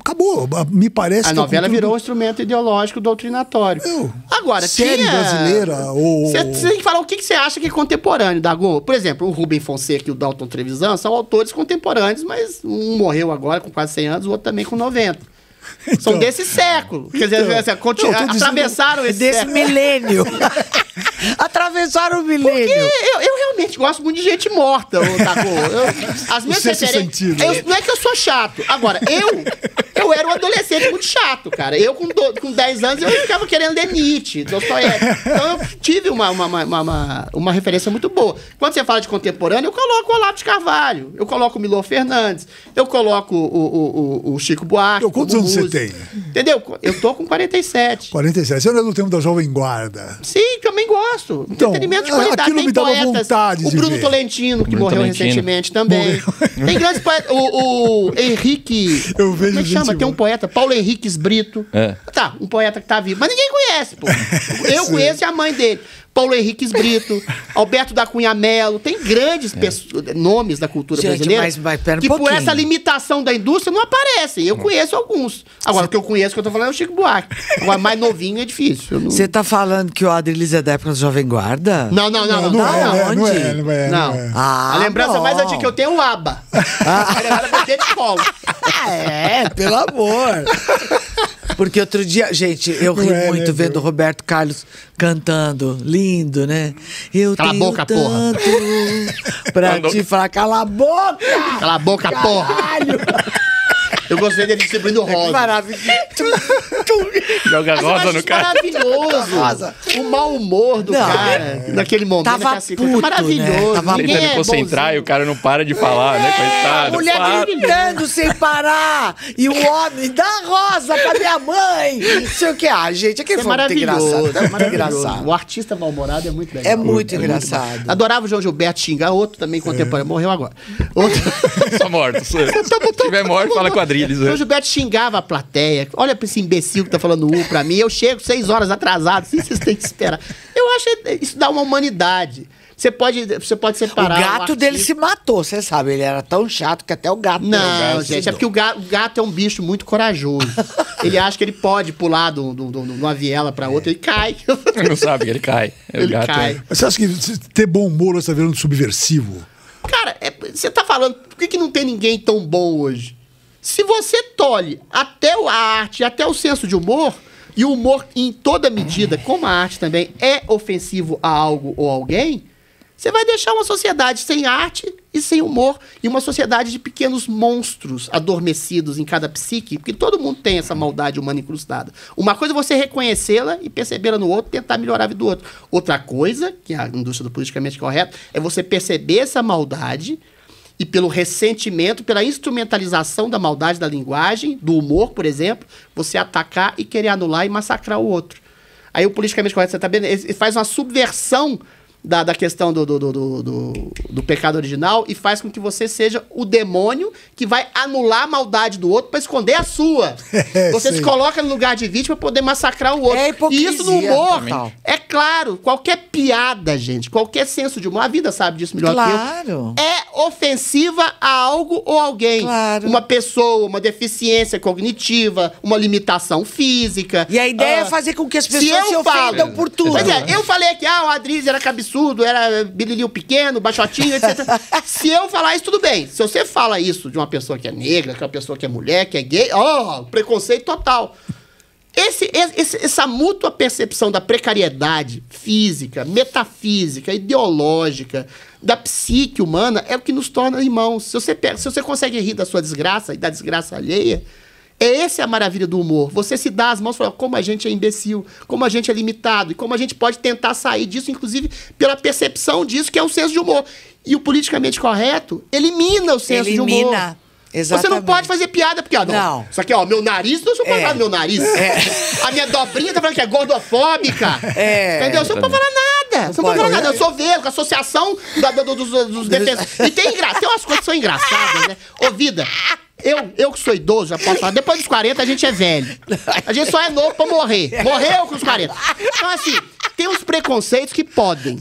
Acabou, me parece. A novela cultura... virou um instrumento ideológico doutrinatório. Eu, Agora, série tinha... brasileira ou. Você tem que falar o que você acha que é contemporâneo da Globo. Por exemplo, o Rubem Fonseca e o Dalton Trevisan são autores contemporâneos, mas um morreu agora com quase 100 anos, o outro também com 90. Então, são desse século. Quer dizer, então, assim, continu... atravessaram esse desse século. milênio. Atravessaram o milênio. Porque eu, eu, realmente gosto muito de gente morta, ô Taco. as minhas referências. Né? Não é que eu sou chato. Agora, eu. Eu era um adolescente muito chato, cara. Eu, com, do, com 10 anos, eu ficava querendo ler Nietzsche, Dostoiévski. Então, eu tive uma, uma, uma, uma, uma referência muito boa. Quando você fala de contemporâneo, eu coloco o Olavo de Carvalho, eu coloco o Milor Fernandes, eu coloco o, o, o, o Chico Buarque. Eu, então, quantos anos você tem? Entendeu? Eu tô com 47. 47. Você não é do tempo da Jovem Guarda. Sim, também gosto. Então, Entretenimento de qualidade. Aquilo tem me poetas. vontade O de Bruno ver. Tolentino, que Bruno morreu Tolentino. recentemente também. Tem grandes poetas. O, o Henrique. Eu vejo como é que chama? Boa. Tem um poeta, Paulo Henriques Brito. É. Tá, um poeta que tá vivo. Mas ninguém conhece, pô. Eu conheço e a mãe dele. Paulo Henrique Brito, Alberto da Cunha Melo, tem grandes é. nomes da cultura Gente, brasileira mas, mas, que por essa limitação da indústria não aparecem. Eu conheço alguns. Agora, Cê... o que eu conheço, que eu tô falando é o Chico Buarque. Agora, mais novinho é difícil. Você não... tá falando que o Adrilis é da época do Jovem Guarda? Não, não, não. Não, não, não, é, não, não, é, A lembrança mais antiga que eu tenho é o ABA. Ah. É de É, pelo amor. Porque outro dia, gente, eu ri é, muito né, vendo o Roberto Carlos cantando. Lindo, né? Eu cala tenho a boca, tanto porra. pra Mandou... te falar, cala a boca! Cala a boca, Caralho! porra! Eu gostei dele descobrindo rosa. Maravilhoso. Joga rosa no cara. Maravilhoso. O mau humor do não, cara é. naquele momento. Tava tá assim, puto, maravilhoso. Né? Tava tentando é concentrar bonzinho. e o cara não para de falar, né? é, né? Coitado. A mulher para. gritando sem parar. E o homem, dá rosa pra minha mãe. Não sei o que. Ah, gente, aquele é que é maravilhoso. muito engraçado. É maravilhoso. Engraçado. O artista mal-humorado é muito legal. É muito é engraçado. Muito Adorava o João Gilberto xingar outro também contemporâneo. É. Morreu agora. Outro... Só morto. Se tiver morto, fala com quadrilhos. O então, né? Gilberto xingava a plateia. Olha pra esse imbecil que tá falando U pra mim. Eu chego seis horas atrasado. Assim vocês têm que esperar. Eu acho é, isso dá uma humanidade. Você pode, você pode separar. O gato um dele se matou, você sabe. Ele era tão chato que até o gato. Não, o gente, é porque o gato, o gato, é um bicho muito corajoso. ele acha que ele pode pular de uma viela para outra, é. cai. Ele não sabe que ele cai. É, ele o gato é. cai. Você acha que ter bom humor está virando subversivo? Cara, é, você tá falando. Por que, que não tem ninguém tão bom hoje? Se você tolhe até a arte, até o senso de humor, e o humor, em toda medida, como a arte também, é ofensivo a algo ou alguém, você vai deixar uma sociedade sem arte e sem humor, e uma sociedade de pequenos monstros adormecidos em cada psique, porque todo mundo tem essa maldade humana incrustada. Uma coisa é você reconhecê-la e percebê-la no outro, tentar melhorar a vida do outro. Outra coisa, que é a indústria do politicamente correto, é você perceber essa maldade, e pelo ressentimento, pela instrumentalização da maldade da linguagem, do humor, por exemplo, você atacar e querer anular e massacrar o outro. Aí o politicamente correto, você tá vendo, ele faz uma subversão da, da questão do do, do, do, do, pecado original e faz com que você seja o demônio que vai anular a maldade do outro para esconder a sua. É, você sim. se coloca no lugar de vítima para poder massacrar o outro. É e isso no humor, também. é claro, qualquer piada, gente, qualquer senso de humor, a vida sabe disso melhor claro. que eu. É ofensiva a algo ou alguém. Claro. Uma pessoa, uma deficiência cognitiva, uma limitação física. E a ideia é ah, é fazer com que as pessoas se, eu se ofendam falo, por tudo. Mas é, eu falei que ah, o Adriz era cabeçudo absurdo, era bililio pequeno, baixotinho, etc. Se eu falar isso, tudo bem. Se você fala isso de uma pessoa que é negra, que é uma pessoa que é mulher, que é gay, ó, oh, preconceito total. Esse, esse, essa mútua percepção da precariedade física, metafísica, ideológica, da psique humana é o que nos torna irmãos. Se você, se você consegue rir da sua desgraça e da desgraça alheia, é essa a maravilha do humor. Você se dá as mãos e fala como a gente é imbecil, como a gente é limitado e como a gente pode tentar sair disso, inclusive pela percepção disso que é o senso de humor. E o politicamente correto elimina o senso elimina. de humor. Elimina. Exatamente. Você não pode fazer piada, porque, ó, não. não. Isso aqui, ó, meu nariz, não sou pra é. falar do meu nariz. É. A minha dobrinha tá falando que é gordofóbica. É. Entendeu? Você não pode falar nada. você não pode falar nada. Eu sou verde, com a associação da, do, do, dos, dos defensores. E tem, engra... tem umas coisas que são engraçadas, né? Ô, vida, eu, eu que sou idoso, já posso falar. Depois dos 40, a gente é velho. A gente só é novo pra morrer. Morreu com os 40. Então, assim, tem os preconceitos que podem.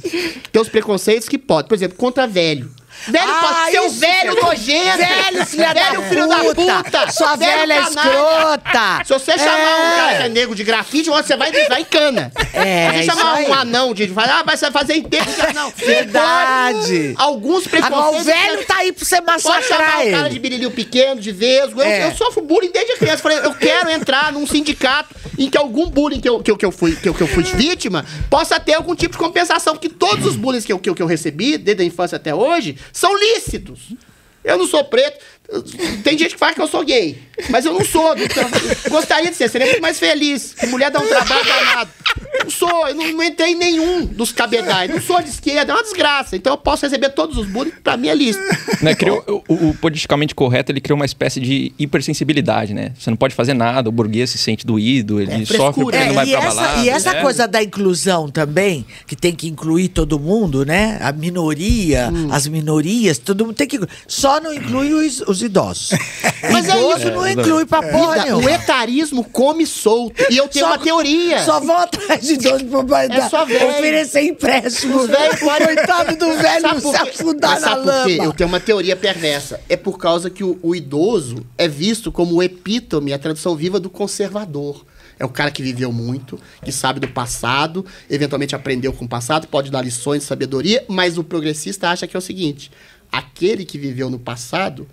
Tem os preconceitos que podem. Por exemplo, contra velho. Velho, ah, seu ser velho nojento. Velho, filha velho, filho da puta. Sua velha é escrota. Se você é. chamar um cara que é negro de grafite, você vai desviar em cana. É, Se você chamar um anão de... Ah, vai fazer inteiro de anão. Verdade. Alguns preconceitos... o velho tá aí pra você massacrar Pode chamar um cara de birilho pequeno, de vesgo. É. Eu, sofro bullying desde criança. Falei, eu quero entrar num sindicato em que algum bullying que eu, que eu, que eu, fui, que eu, que eu fui vítima possa ter algum tipo de compensação. Porque todos os bullying que eu, que que eu recebi, desde a infância até hoje são lícitos. Eu não sou preto. Tem gente que fala que eu sou gay. Mas eu não sou. Do tra... Gostaria de ser, seria muito mais feliz. Que mulher dá um trabalho danado. Não sou, eu não, não entrei em nenhum dos cabedais. Não sou de esquerda, é uma desgraça. Então eu posso receber todos os bullying, pra minha lista Né, criou, o, o, politicamente correto ele criou uma espécie de hipersensibilidade, né? Você não pode fazer nada, o burguês se sente doído, ele é, sofre porque é, não vai é, pra essa, balada. E essa né? coisa da inclusão também, que tem que incluir todo mundo, né? A minoria, hum. as minorias, todo mundo tem que. Só não inclui os, os idosos. Mas é idoso é isso, não inclui pra é. porra O etarismo come solto. E eu tenho só, uma teoria. Só vão atrás de dono pra é só velho. oferecer empréstimo. O velho coitado do velho sabe se afundar na lama. Eu tenho uma teoria perversa. É por causa que o, o idoso é visto como o epítome, a tradução viva do conservador. É o cara que viveu muito, que sabe do passado, eventualmente aprendeu com o passado, pode dar lições de sabedoria, mas o progressista acha que é o seguinte: aquele que viveu no passado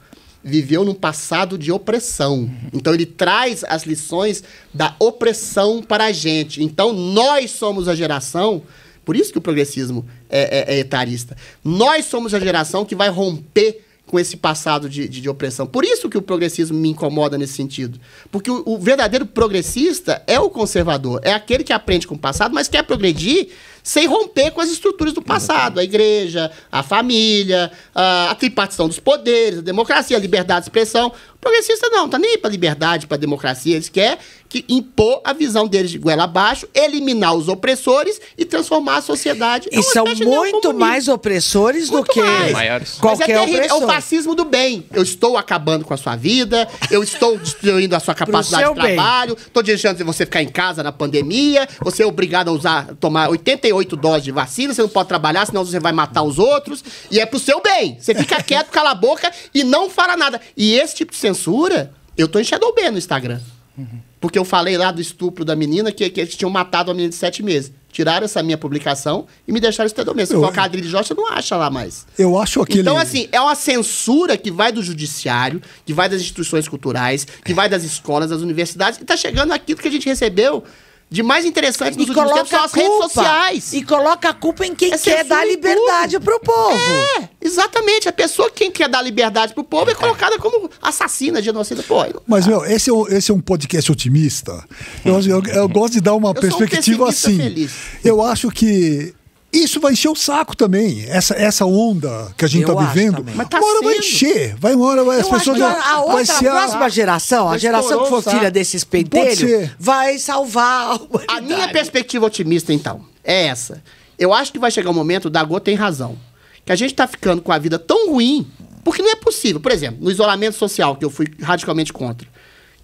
viveu num passado de opressão. Então ele traz as lições da opressão para a gente. Então nós somos a geração por isso que o progressismo é, é, é, etarista. Nós somos a geração que vai romper com esse passado de, de, de, opressão. Por isso que o progressismo me incomoda nesse sentido. Porque o, o, verdadeiro progressista é o conservador, é aquele que aprende com o passado, mas quer progredir sem romper com as estruturas do passado. A igreja, a família, a, a tripartição dos poderes, a democracia, a liberdade de expressão. O progressista não, tá nem para liberdade, para democracia, eles querem que impor a visão deles de goela abaixo, eliminar os opressores e transformar a sociedade. E são muito mais opressores muito do que mais. qualquer Mas é, opressor. é o fascismo do bem. Eu estou acabando com a sua vida, eu estou destruindo a sua capacidade de trabalho, estou deixando você ficar em casa na pandemia, você é obrigado a usar, tomar 88 doses de vacina, você não pode trabalhar, senão você vai matar os outros. E é pro seu bem. Você fica quieto, cala a boca e não fala nada. E esse tipo de censura, eu tô enxadou bem B no Instagram. Uhum. Porque eu falei lá do estupro da menina, que, que eles tinham matado a menina de sete meses. Tiraram essa minha publicação e me deixaram estudando mesmo. Se eu... colocar de Jorge, você não acha lá mais. Eu acho aquele... Então, assim, é uma censura que vai do judiciário, que vai das instituições culturais, que é. vai das escolas, das universidades, e tá chegando aquilo que a gente recebeu de mais interessante e nos últimos tempos são as redes sociais. E coloca a culpa em quem é quer dar liberdade pro povo. É, exatamente. A pessoa que quer dar liberdade pro povo é colocada como assassina, genocida. Pô, Mas, meu, esse é, um, esse é um podcast otimista. Eu, eu, eu gosto de dar uma eu perspectiva um assim. Feliz. Eu acho que isso vai encher o saco também, essa, essa onda que a gente está vivendo. Mas tá uma hora sendo. vai encher, vai uma hora vai, as Eu pessoas vão. a, outra, vai ser a próxima geração, a geração que for filha desses pentelhos, vai salvar a, a minha perspectiva otimista então é essa. Eu acho que vai chegar um momento da Gô tem razão, que a gente está ficando com a vida tão ruim, porque não é possível. Por exemplo, no isolamento social que eu fui radicalmente contra.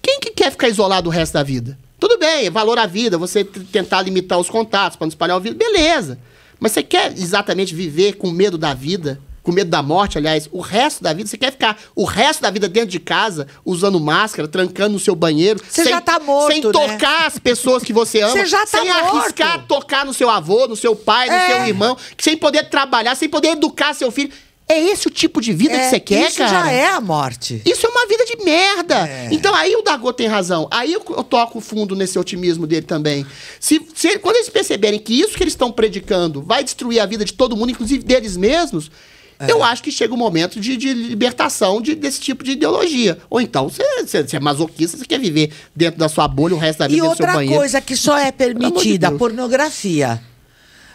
Quem que quer ficar isolado o resto da vida? Tudo bem, é valor à vida, você tentar limitar os contatos para não espalhar o vírus, beleza. Mas você quer exatamente viver com medo da vida? com medo da morte, aliás, o resto da vida, você quer ficar o resto da vida dentro de casa, usando máscara, trancando no seu banheiro. Você já tá morto, Sem né? tocar né? as pessoas que você ama. Você já tá sem morto. Sem arriscar tocar no seu avô, no seu pai, no é. seu irmão. Sem poder trabalhar, sem poder educar seu filho. É esse o tipo de vida é, que você quer, isso cara? Isso já é a morte. Isso é uma vida de merda. É. Então aí o Dagot tem razão. Aí eu, eu, toco fundo nesse otimismo dele também. Se, se quando eles perceberem que isso que eles estão predicando vai destruir a vida de todo mundo, inclusive deles mesmos, é. eu acho que chega o momento de, de libertação de, desse tipo de ideologia. Ou então você é masoquista, você quer viver dentro da sua bolha o resto da vida e no seu banheiro. E outra coisa que só é permitida, de pornografia.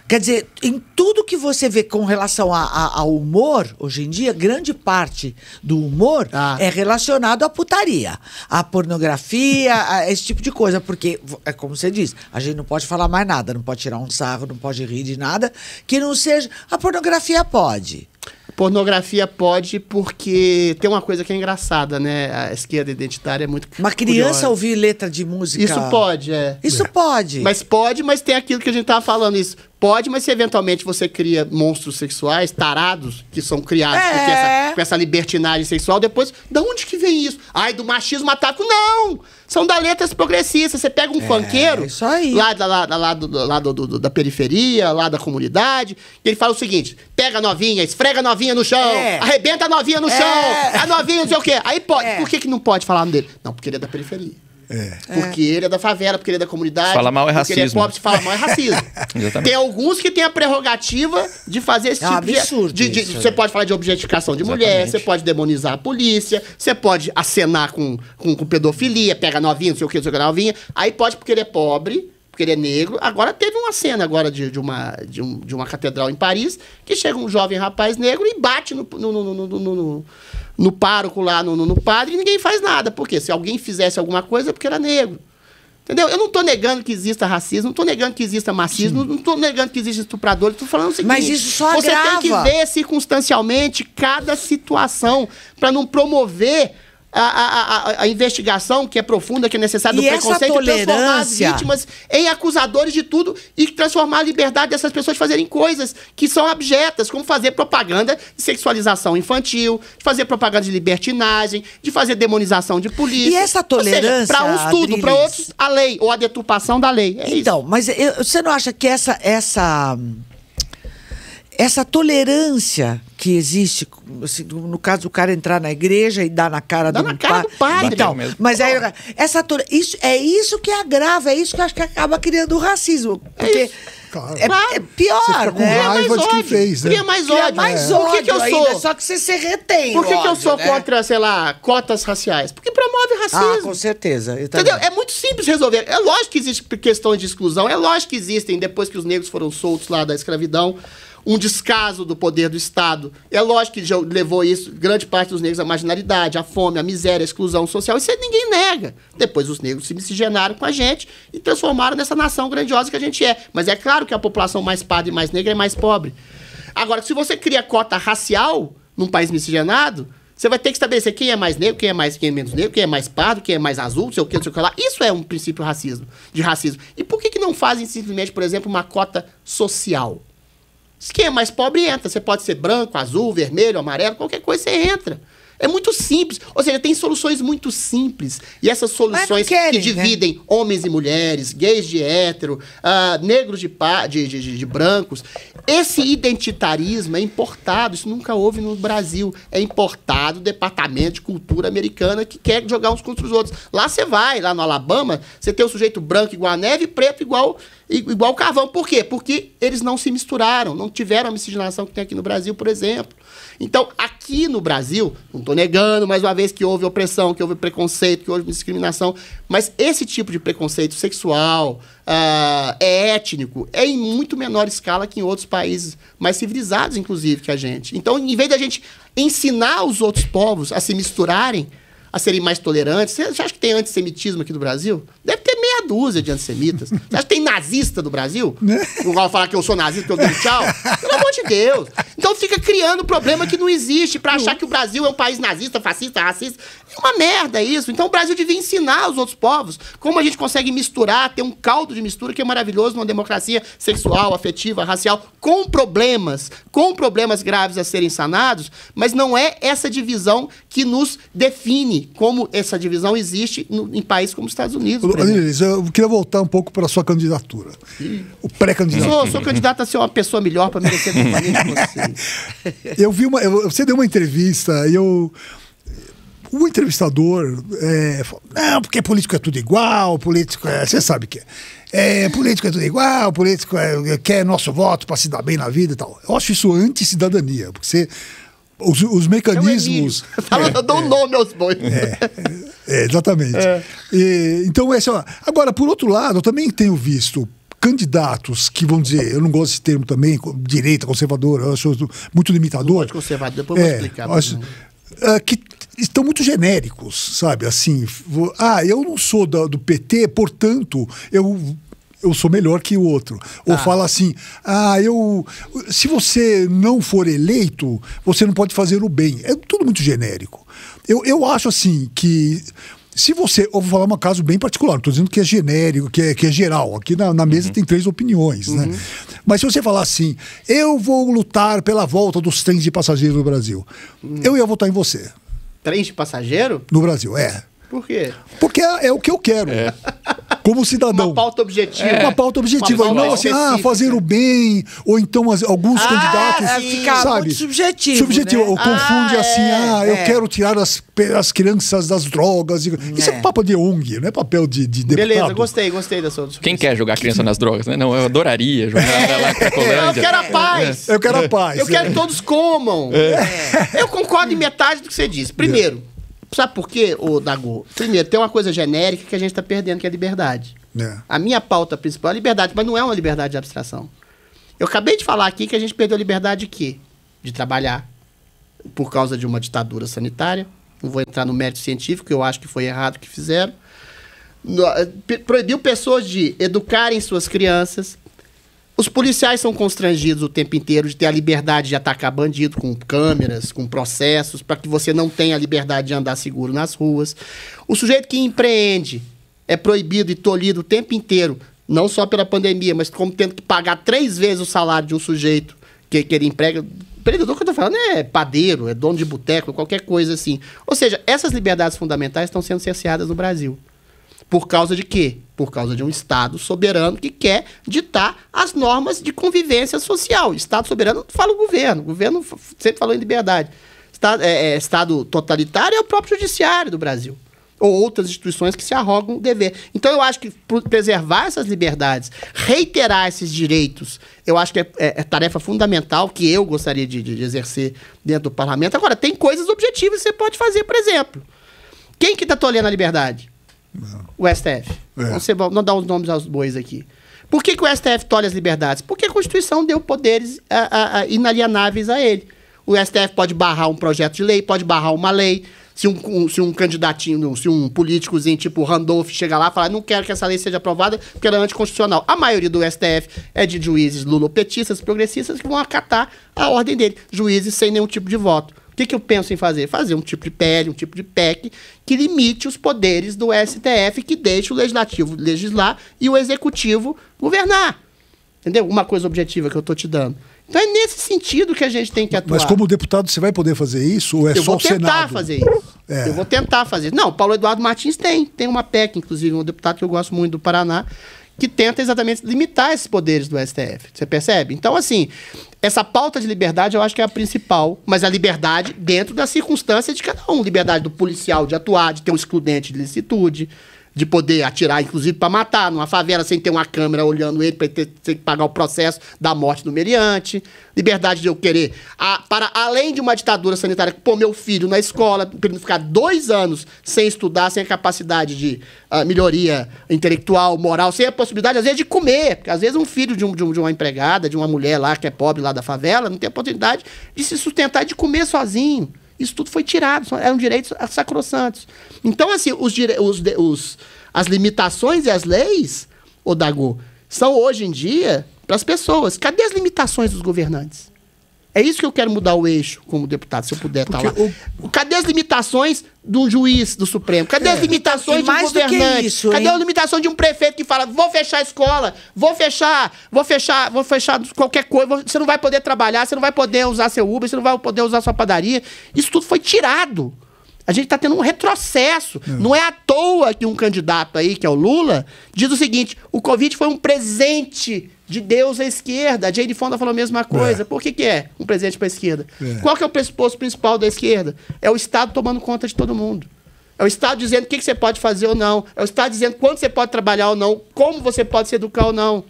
Quer dizer, em tudo que você vê com relação a, ao humor, hoje em dia, grande parte do humor ah. é relacionado à putaria, à pornografia, a esse tipo de coisa. Porque, é como você diz, a gente não pode falar mais nada, não pode tirar um sarro, não pode rir de nada, que não seja. A pornografia pode. Pornografia pode porque tem uma coisa que é engraçada, né? A esquerda identitária é muito Uma criança curiosa. ouvir letra de música. Isso pode, é. Isso é. pode. Mas pode, mas tem aquilo que a gente tava falando isso. Pode, mas se eventualmente você cria monstros sexuais, tarados, que são criados é. com, essa, com essa libertinagem sexual, depois, da onde que vem isso? Ai, do machismo ataco? Não! São da letras progressistas. Você pega um é, funkeiro isso aí. lá, da, lá, lá, do, lá do, do, da periferia, lá da comunidade, e ele fala o seguinte: pega a novinha, esfrega a novinha no chão, é. arrebenta a novinha no é. chão, a novinha não sei o quê. Aí pode. É. Por que, que não pode falar dele? Não, porque ele é da periferia. É. é. Porque ele é da favela, porque ele é da comunidade. Fala mal é racismo. Porque ele é pobre, se fala mal é racismo. tem alguns que têm a prerrogativa de fazer esse é tipo um absurdo de, de, de Você né? pode falar de objetificação de Exatamente. mulher, você pode demonizar a polícia, você pode acenar com, com, com pedofilia, pega novinha, não sei o que, não sei o que, novinha. Aí pode porque ele é pobre, porque ele é negro. Agora teve uma cena agora de, de, uma, de, um, de uma catedral em Paris que chega um jovem rapaz negro e bate no, no, no, no no pároco lá, no, no, no padre, e ninguém faz nada. Por quê? Se alguém fizesse alguma coisa é porque era negro. Entendeu? Eu não estou negando que exista racismo, não estou negando que exista machismo, Sim. não estou negando que exista estuprador, estou falando o seguinte. Mas isso só Você agrava. tem que ver circunstancialmente cada situação para não promover a, a, a, investigação que é profunda, que é necessária, e do preconceito, tolerância... transformar as vítimas em acusadores de tudo e transformar a liberdade dessas pessoas fazerem coisas que são abjetas, como fazer propaganda de sexualização infantil, de fazer propaganda de libertinagem, de fazer demonização de polícia. E essa tolerância. Para uns tudo, para outros a lei, ou a deturpação da lei. É então, isso. mas eu, você não acha que essa. essa essa tolerância que existe, assim, no caso do cara entrar na igreja e dar na cara, Dá do, na cara pa do padre. Então, Mas aí, essa, isso, é isso que agrava, é isso que acho que acaba criando o racismo. É porque é, claro. é, é pior, Você fica com né? raiva de quem fez, né? Cria mais ódio. Cria mais é. Né? ódio Por que, que eu sou? Ainda, só que você se retém Por que, ódio, que eu sou né? contra, sei lá, cotas raciais? Porque promove ah, racismo. Ah, com certeza. Entendeu? É muito simples resolver. É lógico que existe questões de exclusão, é lógico que existem, depois que os negros foram soltos lá da escravidão, um descaso do poder do Estado. É lógico que já levou isso, grande parte dos negros, à marginalidade, à fome, à miséria, à exclusão social. Isso ninguém nega. Depois os negros se miscigenaram com a gente e transformaram nessa nação grandiosa que a gente é. Mas é claro que a população mais padre e mais negra é mais pobre. Agora, se você cria cota racial num país miscigenado, você vai ter que estabelecer quem é mais negro, quem é mais quem é menos negro, quem é mais pardo, quem é mais azul, sei o que, não sei o que lá. Isso é um princípio racismo, de racismo. E por que, que não fazem simplesmente, por exemplo, uma cota social? Esquema mais pobre entra. Você pode ser branco, azul, vermelho, amarelo, qualquer coisa você entra. É muito simples. Ou seja, tem soluções muito simples. E essas soluções querem, que né? dividem né? homens e mulheres, gays de hétero, uh, negros de, de, de, de, brancos. Esse identitarismo é importado, isso nunca houve no Brasil. É importado do Departamento de Cultura Americana que quer jogar uns contra os outros. Lá você vai, lá no Alabama, você tem o um sujeito branco igual a neve e preto igual, igual carvão. Por quê? Porque eles não se misturaram, não tiveram a miscigenação que tem aqui no Brasil, por exemplo. Então, aqui no Brasil, não estou negando mais uma vez que houve opressão, que houve preconceito, que houve discriminação, mas esse tipo de preconceito sexual, uh, étnico, é em muito menor escala que em outros países mais civilizados, inclusive, que a gente. Então, em vez da gente ensinar os outros povos a se misturarem, a serem mais tolerantes? Você acha que tem antissemitismo aqui do Brasil? Deve ter meia dúzia de antissemitas. Você acha que tem nazista do Brasil? Não né? vai falar que eu sou nazista, que eu dei tchau? Pelo amor de Deus. Então fica criando problema que não existe para achar que o Brasil é um país nazista, fascista, racista. É uma merda isso. Então o Brasil devia ensinar os outros povos como a gente consegue misturar, ter um caldo de mistura que é maravilhoso numa democracia sexual, afetiva, racial, com problemas, com problemas graves a serem sanados, mas não é essa divisão que nos define como essa divisão existe no, em países como os Estados Unidos. Anilis, eu queria voltar um pouco para a sua candidatura. O pré-candidato. Sou, sou candidato a ser uma pessoa melhor para merecer companhia de você. eu vi uma. Eu, você deu uma entrevista e eu o entrevistador é, não, porque político é tudo igual, político é. Você sabe o que é. é. Político é tudo igual, político é, quer nosso voto para se dar bem na vida e tal. Eu acho isso anti-cidadania, porque você os, os é mecanismos. Ela é, dá um é. nome aos bois. É, exatamente. E, então, essa. Agora, por outro lado, eu também tenho visto candidatos que vão dizer, eu não gosto desse termo também, direita, conservadora, eu sou muito limitador. Não conservador, depois eu vou explicar. que estão muito genéricos, sabe? Assim, ah, eu não sou do PT, portanto, eu eu sou melhor que o outro. Ou tá. fala assim: ah, eu. Se você não for eleito, você não pode fazer o bem. É tudo muito genérico. Eu, eu acho assim que. Se você. Eu vou falar um caso bem particular, estou dizendo que é genérico, que é, que é geral. Aqui na, na mesa uhum. tem três opiniões, né? uhum. né? Mas se você falar assim, eu vou lutar pela volta dos trens de passageiros no Brasil, uhum. eu ia votar em você. Trens de passageiro? No Brasil, é. Por quê? Porque é, é o que eu quero. É. como cidadão. Uma pauta objetiva. É. Uma pauta objetiva. Uma não assim, ah, fazer o bem, ou então as, alguns ah, candidatos. É, Fica sabe? muito subjetivo. Subjetivo. Né? Ou confunde ah, assim, é, ah, eu é. quero tirar as, as crianças das drogas. É. Isso é, papo de ONG, não é papel de, de deputado. Beleza, gostei, gostei da sua Quem quer jogar criança nas drogas, né? Não, eu adoraria jogar é. lá Eu quero a é. paz. Eu quero a paz. Eu quero que todos comam. Eu concordo em metade do que você disse. Primeiro Sabe por quê, ô Dago? Primeiro, tem uma coisa genérica que a gente está perdendo, que é a liberdade. É. A minha pauta principal é a liberdade, mas não é uma liberdade de abstração. Eu acabei de falar aqui que a gente perdeu a liberdade de quê? De trabalhar por causa de uma ditadura sanitária. Não vou entrar no mérito científico, eu acho que foi errado o que fizeram. Eh, proibiu pessoas de educarem suas crianças, os policiais são constrangidos o tempo inteiro de ter a liberdade de atacar bandido com câmeras, com processos, para que você não tenha a liberdade de andar seguro nas ruas. O sujeito que empreende é proibido e tolhido o tempo inteiro, não só pela pandemia, mas como tendo que pagar três vezes o salário de um sujeito que, que ele emprega. Empreendedor que eu estou falando é padeiro, é dono de boteco, qualquer coisa assim. Ou seja, essas liberdades fundamentais estão sendo cerceadas no Brasil. Por causa de quê? Por causa de um Estado soberano que quer ditar as normas de convivência social. Estado soberano fala o governo, o governo sempre falou em liberdade. Estado, é, é, estado totalitário é o próprio judiciário do Brasil ou outras instituições que se arrogam o dever. Então eu acho que preservar essas liberdades, reiterar esses direitos, eu acho que é, é, é tarefa fundamental que eu gostaria de, de, exercer dentro do parlamento. Agora, tem coisas objetivas que você pode fazer, por exemplo. Quem que está tolhendo a liberdade? o STF. É. Não, dá os nomes aos bois aqui. Por que, que o STF tolhe as liberdades? Porque a Constituição deu poderes a, a, a inalienáveis a ele. O STF pode barrar um projeto de lei, pode barrar uma lei. Se um, um se um candidatinho, se um políticozinho tipo Randolph chegar lá e falar, não quero que essa lei seja aprovada porque ela é anticonstitucional. A maioria do STF é de juízes lulopetistas, progressistas, que vão acatar a ordem dele. Juízes sem nenhum tipo de voto que, que eu penso em fazer? Fazer um tipo de PL, um tipo de PEC que limite os poderes do STF, que deixe o legislativo legislar e o executivo governar. Entendeu? Uma coisa objetiva que eu estou te dando. Então é nesse sentido que a gente tem que atuar. Mas como deputado você vai poder fazer isso ou é eu só o Senado? Eu vou tentar fazer isso. É. Eu vou tentar fazer. Não, Paulo Eduardo Martins tem. Tem uma PEC, inclusive, um deputado que eu gosto muito do Paraná, que tenta exatamente limitar esses poderes do STF. Você percebe? Então, assim, essa pauta de liberdade eu acho que é a principal, mas a liberdade dentro da circunstância de cada um. Liberdade do policial de atuar, de ter um excludente de licitude, de poder atirar, inclusive, para matar numa favela sem ter uma câmera olhando ele, para ter, ter, que pagar o processo da morte do meriante. Liberdade de eu querer, a, para além de uma ditadura sanitária, pôr meu filho na escola, para ele ficar dois anos sem estudar, sem a capacidade de uh, melhoria intelectual, moral, sem a possibilidade, às vezes, de comer. Porque, às vezes, um filho de, um, de, um, de uma empregada, de uma mulher lá que é pobre lá da favela, não tem a oportunidade de se sustentar e de comer sozinho. Isso tudo foi tirado, eram direitos sacrossantos. Então, assim, os, os, os, as limitações e as leis, Odago, são hoje em dia para as pessoas. Cadê as limitações dos governantes? É isso que eu quero mudar o eixo como deputado, se eu puder estar tá lá. O... Cadê as limitações do juiz do Supremo? Cadê é. as limitações de um governante? Isso, Cadê a limitação de um prefeito que fala: vou fechar a escola, vou fechar, vou fechar, vou fechar qualquer coisa, você não vai poder trabalhar, você não vai poder usar seu Uber, você não vai poder usar sua padaria. Isso tudo foi tirado. A gente está tendo um retrocesso. É. Não é à toa que um candidato aí, que é o Lula, diz o seguinte: o Covid foi um presente de Deus à esquerda. A Jane Fonda falou a mesma coisa. É. Por que, que é um presente para a esquerda? É. Qual que é o pressuposto principal da esquerda? É o Estado tomando conta de todo mundo. É o Estado dizendo o que, que você pode fazer ou não. É o Estado dizendo quando você pode trabalhar ou não, como você pode se educar ou não.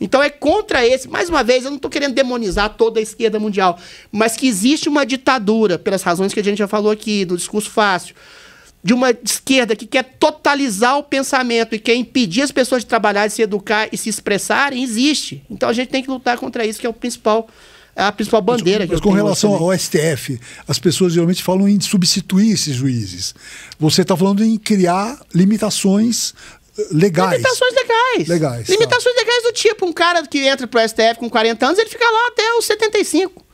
Então é contra esse. Mais uma vez, eu não estou querendo demonizar toda a esquerda mundial, mas que existe uma ditadura, pelas razões que a gente já falou aqui, do discurso fácil, de uma esquerda que quer totalizar o pensamento e quer impedir as pessoas de trabalhar, de se educar e se expressarem, existe. Então a gente tem que lutar contra isso, que é o principal é a principal bandeira mas, mas com relação assim. ao STF, as pessoas geralmente falam em substituir esses juízes. Você está falando em criar limitações eh, legais. Limitações legais. Legais. Tá. Limitações tá. legais do tipo, um cara que entra pro STF com 40 anos, ele fica lá até os 75.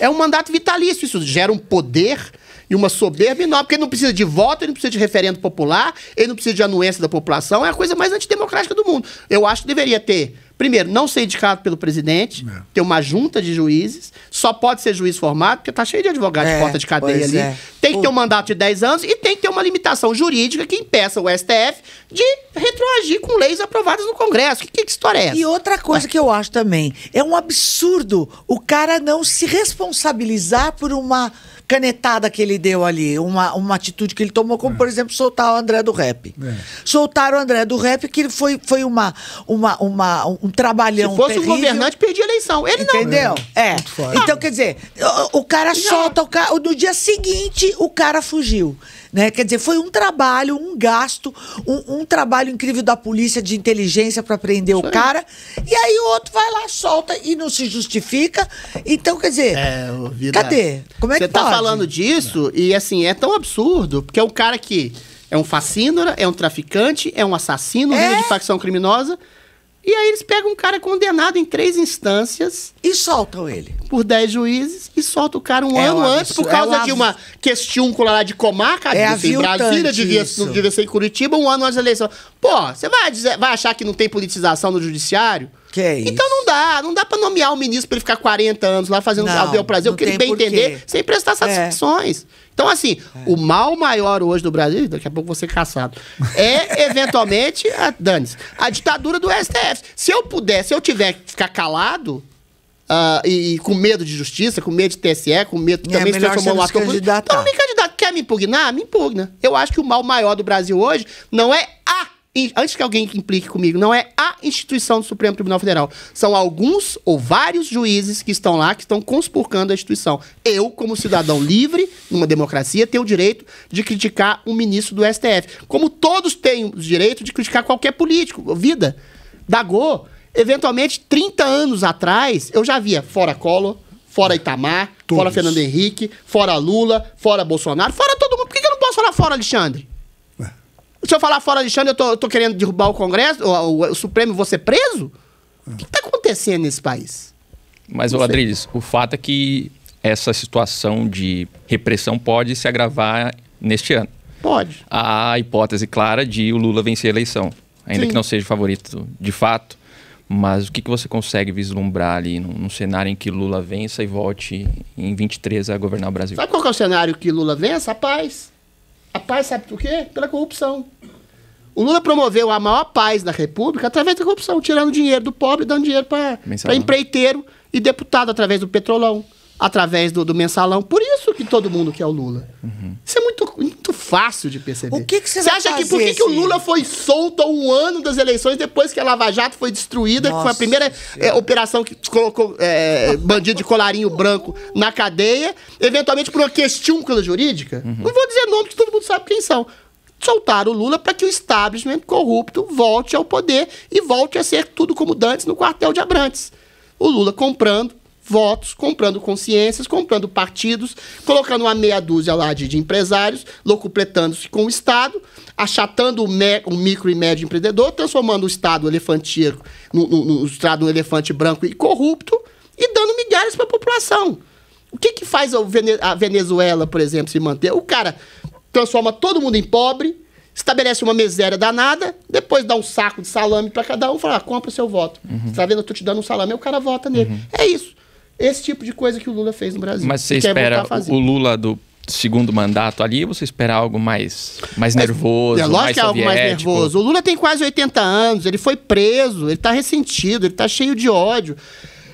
É um mandato vitalício, isso gera um poder uma soberba enorme, porque ele não precisa de voto, ele não precisa de referendo popular, ele não precisa de anuência da população, é a coisa mais antidemocrática do mundo. Eu acho que deveria ter, primeiro, não ser indicado pelo presidente, é. ter uma junta de juízes, só pode ser juiz formado, porque tá cheio de advogado é, de porta de cadeia ali. É. Tem que ter um mandato de 10 anos e tem que ter uma limitação jurídica que impeça o STF de retroagir com leis aprovadas no Congresso. Que, que história é essa? E outra coisa que eu acho também, é um absurdo o cara não se responsabilizar por uma canetada que ele deu ali, uma, uma atitude que ele tomou, como, é. por exemplo, soltar o André do Rap. É. Soltaram o André do Rap, que foi, foi uma, uma, uma, um trabalhão Se fosse terrível. governante, perdia a eleição. Ele Entendeu? não. Entendeu? É. é. Então, quer dizer, o, o cara solta, o cara, no dia seguinte, o cara fugiu. Né? Quer dizer, foi um trabalho, um gasto, um, um trabalho incrível da polícia de inteligência para prender Isso o cara. Aí. E aí o outro vai lá, solta e não se justifica. Então, quer dizer, é, vida... cadê? Como é Cê que tá pode? falando disso e assim, é tão absurdo, porque é um cara que é um facínora, é um traficante, é um assassino, é? líder de facção criminosa. E aí eles pegam um cara condenado em três instâncias. E soltam ele. Por dez juízes e soltam o cara um é ano é um antes por causa é de uma questiúncula lá de comarca. É devia em Brasília, devia, devia ser em Curitiba, um ano antes da eleição. Pô, você vai, dizer, vai achar que não tem politização no judiciário? Que é então isso? não dá, não dá pra nomear o ministro pra ele ficar 40 anos lá fazendo não, ao bel prazer, o que ele bem entender, sem prestar é. satisfações. É. Então, assim, é. o mal maior hoje do Brasil, daqui a pouco vou ser caçado, é eventualmente, a, Danis, a ditadura do STF. Se eu puder, se eu tiver que ficar calado, Uh, e, e, com medo de justiça, com medo de TSE, com medo também é, também se transformou lá como. Então, me candidato quer me impugnar? Me impugna. Eu acho que o mal maior do Brasil hoje não é a antes que alguém implique comigo, não é a instituição do Supremo Tribunal Federal. São alguns ou vários juízes que estão lá, que estão conspurcando a instituição. Eu, como cidadão livre, numa democracia, tenho o direito de criticar um ministro do STF. Como todos têm o direito de criticar qualquer político. Vida. Dagô, eventualmente, 30 anos atrás, eu já via fora Collor, fora Itamar, Todos. fora Fernando Henrique, fora Lula, fora Bolsonaro, fora todo mundo. Por que eu não posso falar fora Alexandre? Se eu falar fora de Xandre, eu tô, eu tô querendo derrubar o Congresso, o, o, o Supremo, você preso? O que está acontecendo nesse país? Mas, Não o o fato é que essa situação de repressão pode se agravar neste ano. Pode. Há a hipótese clara de o Lula vencer a eleição, ainda Sim. que não seja o favorito de fato. Mas o que, que você consegue vislumbrar ali num, num, cenário em que Lula vença e volte em 23 a governar o Brasil? Sabe qual é o cenário que Lula vença? A paz. A paz sabe por quê? Pela corrupção. O Lula promoveu a maior paz da República através da corrupção, tirando dinheiro do pobre, dando dinheiro para empreiteiro e deputado através do petrolão, através do, do mensalão. Por isso que todo mundo quer o Lula. Uhum. Isso é fácil de perceber. O que, você, você acha que por que, que o assim? Lula foi solto um ano das eleições depois que a Lava Jato foi destruída, Nossa, que foi a primeira é, operação que colocou é, bandido de colarinho branco na cadeia, eventualmente por uma questão jurídica? Uhum. Não vou dizer nome que todo mundo sabe quem são soltar o Lula para que o establishment corrupto volte ao poder e volte a ser tudo como dantes no quartel de Abrantes. O Lula comprando votos, comprando consciências, comprando partidos, colocando uma meia dúzia lá de, de empresários, locupletando-se com o Estado, achatando o, me, o, micro e médio empreendedor, transformando o Estado elefantino no, no, no Estado um elefante branco e corrupto e dando migalhas para a população. O que, que faz a Venezuela, por exemplo, se manter? O cara transforma todo mundo em pobre, estabelece uma miséria danada, depois dá um saco de salame para cada um, fala, ah, compra o seu voto. Uhum. Você está vendo? Eu estou te dando um salame, e o cara vota nele. Uhum. É isso esse tipo de coisa que o Lula fez no Brasil. Mas você espera o Lula do segundo mandato ali, você espera algo mais, mais nervoso, é, lógico mais que é algo mais nervoso. O Lula tem quase 80 anos, ele foi preso, ele está ressentido, ele está cheio de ódio.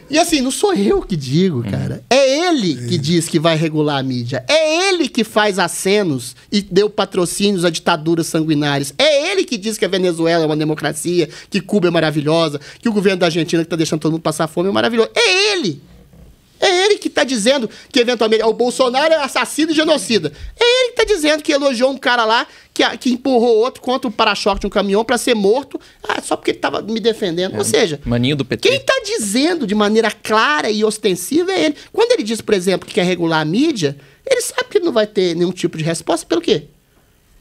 E assim, não sou eu que digo, hum. cara. É ele que é. diz que vai regular a mídia. É ele que faz acenos e deu patrocínios a ditaduras sanguinárias. É ele que diz que a Venezuela é uma democracia, que Cuba é maravilhosa, que o governo da Argentina que tá deixando todo mundo passar fome é maravilhoso. É ele! É ele que está dizendo que, eventualmente, é o Bolsonaro é assassino e genocida. É ele que está dizendo que elogiou um cara lá que, que empurrou outro contra o para-choque de um caminhão para ser morto ah, só porque ele estava me defendendo. É, Ou seja, maninho do PT. quem está dizendo de maneira clara e ostensiva é ele. Quando ele diz, por exemplo, que quer regular a mídia, ele sabe que não vai ter nenhum tipo de resposta. Pelo quê?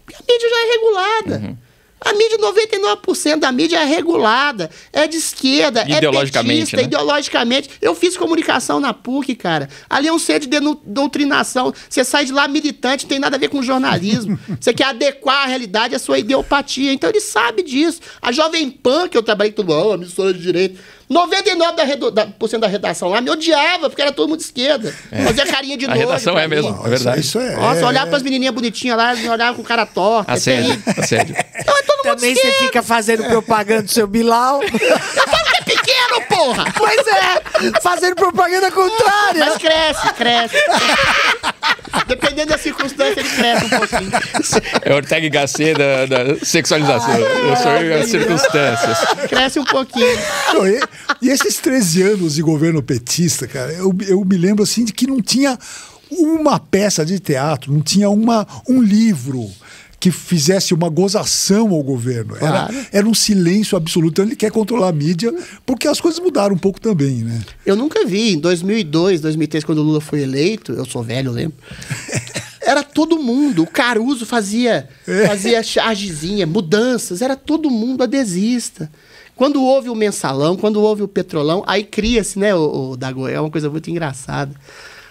Porque a mídia já é regulada. Uhum. A mídia, 99% da mídia é regulada, é de esquerda, é ideologicamente, é petista, né? ideologicamente. Eu fiz comunicação na PUC, cara. Ali é um centro de doutrinação. Você sai de lá militante, não tem nada a ver com jornalismo. Você quer adequar a realidade à sua ideopatia. Então ele sabe disso. A Jovem Pan, que eu trabalhei tudo, oh, ah, a emissora de direito. 99% da, da, da redação lá me odiava, porque era todo mundo de esquerda. É. Fazia carinha de novo. A redação é mesmo, é verdade. Isso é. Nossa, é, olhava é. pras menininhas bonitinhas lá, olhava com cara torta. A sério, a assim. sério. Então é todo mundo Também você fica fazendo propaganda do seu Bilal. É pequeno, porra! Pois é! Fazendo propaganda contrária! Mas cresce, cresce. Dependendo da circunstância, ele cresce um pouquinho. É Ortega e Gasset da, da sexualização. Ah, eu sou eu é, as é, é. circunstâncias. Cresce um pouquinho. Não, e, e, esses 13 anos de governo petista, cara, eu, eu me lembro assim de que não tinha uma peça de teatro, não tinha uma, um livro que fizesse uma gozação ao governo. Era, claro. era um silêncio absoluto. Então ele quer controlar a mídia, porque as coisas mudaram um pouco também, né? Eu nunca vi. Em 2002, 2003, quando o Lula foi eleito, eu sou velho, lembro. Era todo mundo. O Caruso fazia, é. fazia chargezinha, mudanças. Era todo mundo adesista. Quando houve o mensalão, quando houve o petrolão, aí cria-se, né, o, o Dago? É uma coisa muito engraçada.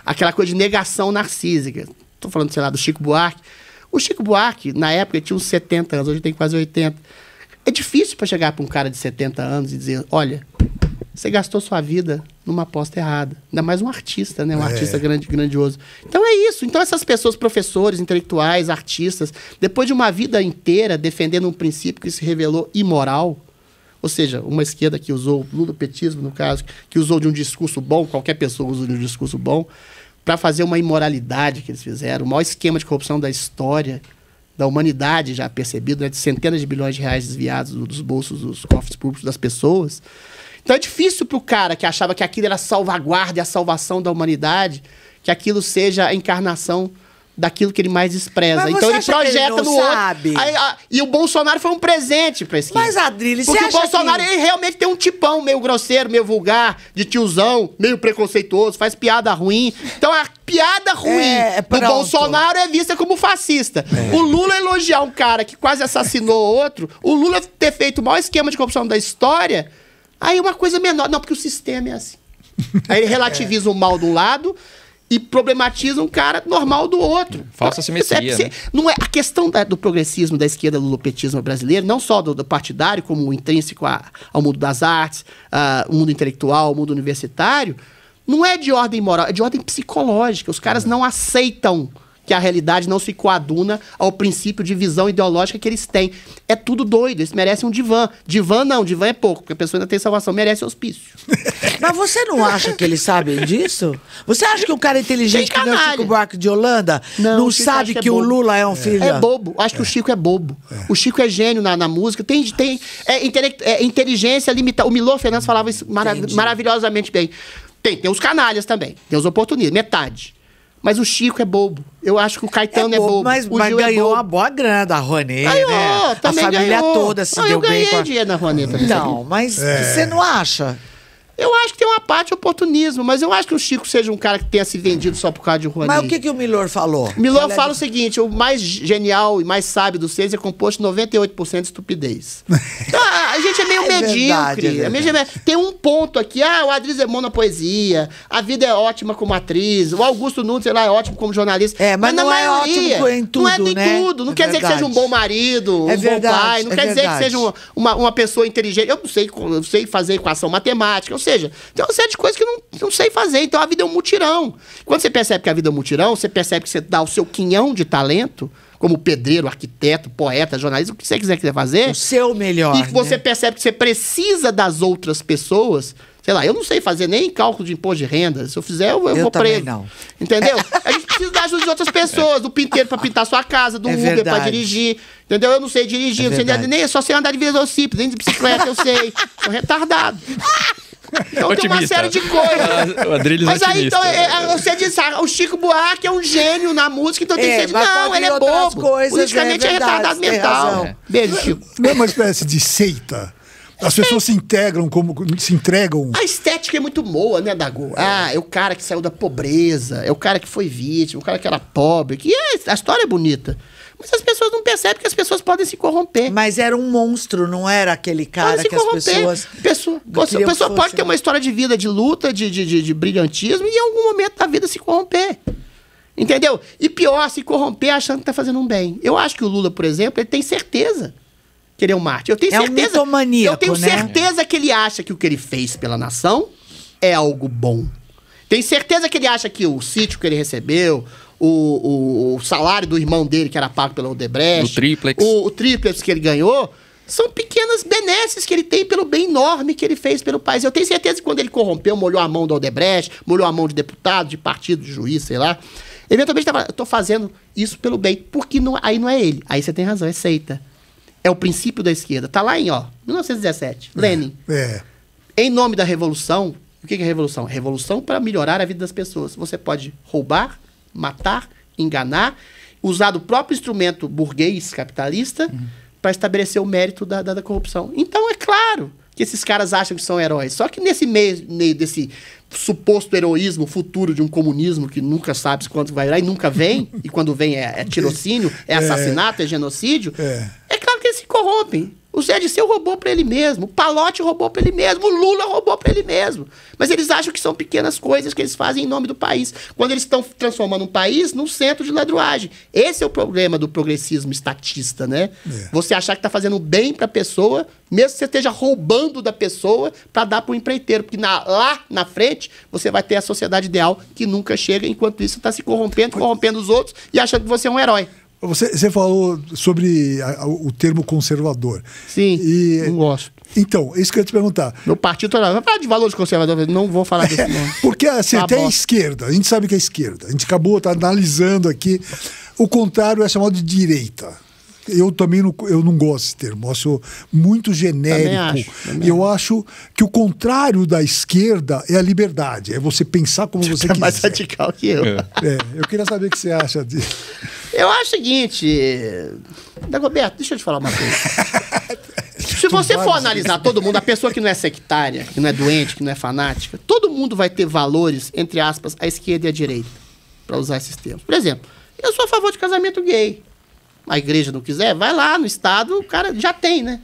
Aquela coisa de negação narcísica. Tô falando, sei lá, do Chico Buarque o Chico Buarque, na época, tinha uns 70 anos, hoje tem quase 80. É difícil para chegar para um cara de 70 anos e dizer: olha, você gastou sua vida numa aposta errada. Ainda mais um artista, né? Um é. artista grande, grandioso. Então é isso. Então essas pessoas, professores, intelectuais, artistas, depois de uma vida inteira defendendo um princípio que se revelou imoral, ou seja, uma esquerda que usou o ludopetismo, no caso, que usou de um discurso bom, qualquer pessoa usa de um discurso bom, para fazer uma imoralidade que eles fizeram, o maior esquema de corrupção da história da humanidade já percebido, né, de centenas de bilhões de reais desviados dos bolsos dos cofres públicos das pessoas. Então é difícil para o cara que achava que aquilo era a salvaguarda e a salvação da humanidade, que aquilo seja a encarnação daquilo que ele mais despreza. Mas então ele projeta ele no outro. Aí, a, e o Bolsonaro foi um presente pra esse. Mas, Adrilho, Porque o Bolsonaro que... ele realmente tem um tipão meio grosseiro, meio vulgar, de tiozão, meio preconceituoso, faz piada ruim. Então a piada ruim é, é do Bolsonaro é vista como fascista. É. O Lula elogiar um cara que quase assassinou outro, o Lula ter feito o maior esquema de corrupção da história, aí é uma coisa menor. Não, porque o sistema é assim. Aí ele relativiza é. o mal de um lado e problematiza um cara normal do outro. Falsa então, é simetria. É, né? não é, a questão da, do progressismo, da esquerda, do lupetismo brasileiro, não só do, do partidário, como intrínseco a, ao mundo das artes, ao mundo intelectual, ao mundo universitário, não é de ordem moral, é de ordem psicológica. Os caras uhum. não aceitam que a realidade não se coaduna ao princípio de visão ideológica que eles têm. É tudo doido, eles merecem um divã. Divã não, divã é pouco, porque a pessoa ainda tem salvação, merece hospício. Mas você não acha que eles sabem disso? Você acha que o cara inteligente que não Chico Buarque de Holanda não, não sabe que, é o Lula é um é. filho? É bobo, acho que o Chico é bobo. É. O Chico é gênio na, na música, tem, tem é, é, inteligência limitada. O Milor Fernandes falava isso Entendi. maravilhosamente bem. Tem, tem os canalhas também, tem os oportunistas, metade. Mas o Chico é bobo. Eu acho que o Caetano é bobo. É bobo. Mas, é mas ganhou é uma boa grana da Ronê, né? ganhou, né? A família ganhou. toda se não, ah, deu bem. Eu ganhei com a... dinheiro na Ronê também. Não, mas é. você não acha? Eu acho que tem uma parte de oportunismo, mas eu acho que o Chico seja um cara que tenha se vendido só por causa de Juanito. Mas o que, que o Milor falou? Milor Olha é fala o seguinte: o mais genial e mais sábio dos seis é composto de 98% de estupidez. então, a, gente é meio é medíocre. É é verdade, é verdade. Tem um ponto aqui: ah, o Adriz é bom na poesia, a vida é ótima como atriz, o Augusto Nunes, sei lá, é ótimo como jornalista. É, mas, mas não é ótimo em tudo. Não é nem né? tudo. Não é quer verdade. dizer que seja um bom marido, é um verdade, bom pai, não quer dizer que seja uma, uma pessoa inteligente. Eu não sei, eu sei fazer equação matemática, eu sei seja, tem uma série de coisas que eu não, não sei fazer. Então a vida é um mutirão. Quando você percebe que a vida é um mutirão, você percebe que você dá o seu quinhão de talento como pedreiro, arquiteto, poeta, jornalista, o que você quiser, quiser fazer. O seu melhor. E você né? percebe que você precisa das outras pessoas. Sei lá, eu não sei fazer nem cálculo de imposto de renda. Se eu fizer, eu, eu, eu vou preso. Não. Entendeu? A gente precisa da ajuda de outras pessoas, do pinteiro para pintar sua casa, do é Uber para dirigir. Entendeu? Eu não sei dirigir, é não sei nem, é só sei andar de velocípede, nem de bicicleta eu sei. Sou retardado. Então Otimista. tem uma série de coisas. o Adriles é Mas aí, então, é, é, você diz, ah, o Chico Buarque é um gênio na música, então tem que ser... Não, ele é bobo. É Politicamente é, é retardado mental. Beijo, Chico. Não é uma espécie de seita? As pessoas se integram como se entregam. A estética é muito boa, né, Dago? Ah, é o cara que saiu da pobreza, é o cara que foi vítima, o cara que era pobre. Que é, a história é bonita. Mas as pessoas não percebem que as pessoas podem se corromper. Mas era um monstro, não era aquele cara que corromper. as pessoas. Pessoa, a pessoa pode ter uma história de vida, de luta, de, de, de, de brilhantismo e em algum momento da vida se corromper. Entendeu? E pior, se corromper achando que tá fazendo um bem. Eu acho que o Lula, por exemplo, ele tem certeza que ele é um mártir. Eu tenho é certeza. Um eu tenho né? certeza que ele acha que o que ele fez pela nação é algo bom. Tenho certeza que ele acha que o sítio que ele recebeu, o, o, o, salário do irmão dele que era pago pelo Odebrecht, o triplex. O, o triplex que ele ganhou, são pequenas benesses que ele tem pelo bem enorme que ele fez pelo país. Eu tenho certeza que quando ele corrompeu, molhou a mão do Odebrecht, molhou a mão de deputado, de partido, de juiz, sei lá. Eventualmente estava, eu estou fazendo isso pelo bem, porque não, aí não é ele. Aí você tem razão, é seita. É o princípio da esquerda. Tá lá em, ó, 1917, é, Lenin. É. Em nome da revolução, o que é revolução? Revolução para melhorar a vida das pessoas. Você pode roubar, matar, enganar, usar do próprio instrumento burguês capitalista uhum. para estabelecer o mérito da, da, da corrupção. Então é claro que esses caras acham que são heróis. Só que nesse meio, meio desse suposto heroísmo futuro de um comunismo que nunca sabe quando vai virar e nunca vem, e quando vem é, é tirocínio, é, é. assassinato, é, é genocídio, é. é claro que eles se corrompem. O Zé Disseu roubou para ele mesmo, o Palote roubou para ele mesmo, o Lula roubou para ele mesmo. Mas eles acham que são pequenas coisas que eles fazem em nome do país, quando eles estão transformando um país num centro de ladruagem. Esse é o problema do progressismo estatista, né? É. Você achar que está fazendo bem para a pessoa, mesmo que você esteja roubando da pessoa para dar para o empreiteiro, porque na, lá na frente você vai ter a sociedade ideal que nunca chega, enquanto isso está se corrompendo, corrompendo os outros e achando que você é um herói. Você, você falou sobre a, o termo conservador. Sim, e, não gosto. Então, isso que eu ia te perguntar. Meu partido toda vai falar de valores conservadores, não vou falar disso. É, Porque assim, tá até a, esquerda, a gente sabe que é a esquerda, a gente acabou tá analisando aqui, o contrário é chamado de direita eu também não, eu não gosto desse termo, acho muito genérico. Também acho, também eu acho que o contrário da esquerda é a liberdade, é você pensar como você, você é tá quiser. mais radical que eu. É, eu queria saber o que você acha disso. Eu acho o seguinte, eh, Dagoberto, deixa eu te falar uma coisa. Se você for analisar todo mundo, a pessoa que não é sectária, que não é doente, que não é fanática, todo mundo vai ter valores, entre aspas, à esquerda e à direita, para usar esses termos. Por exemplo, eu sou a favor de casamento gay a igreja não quiser, vai lá no estado, o cara já tem, né?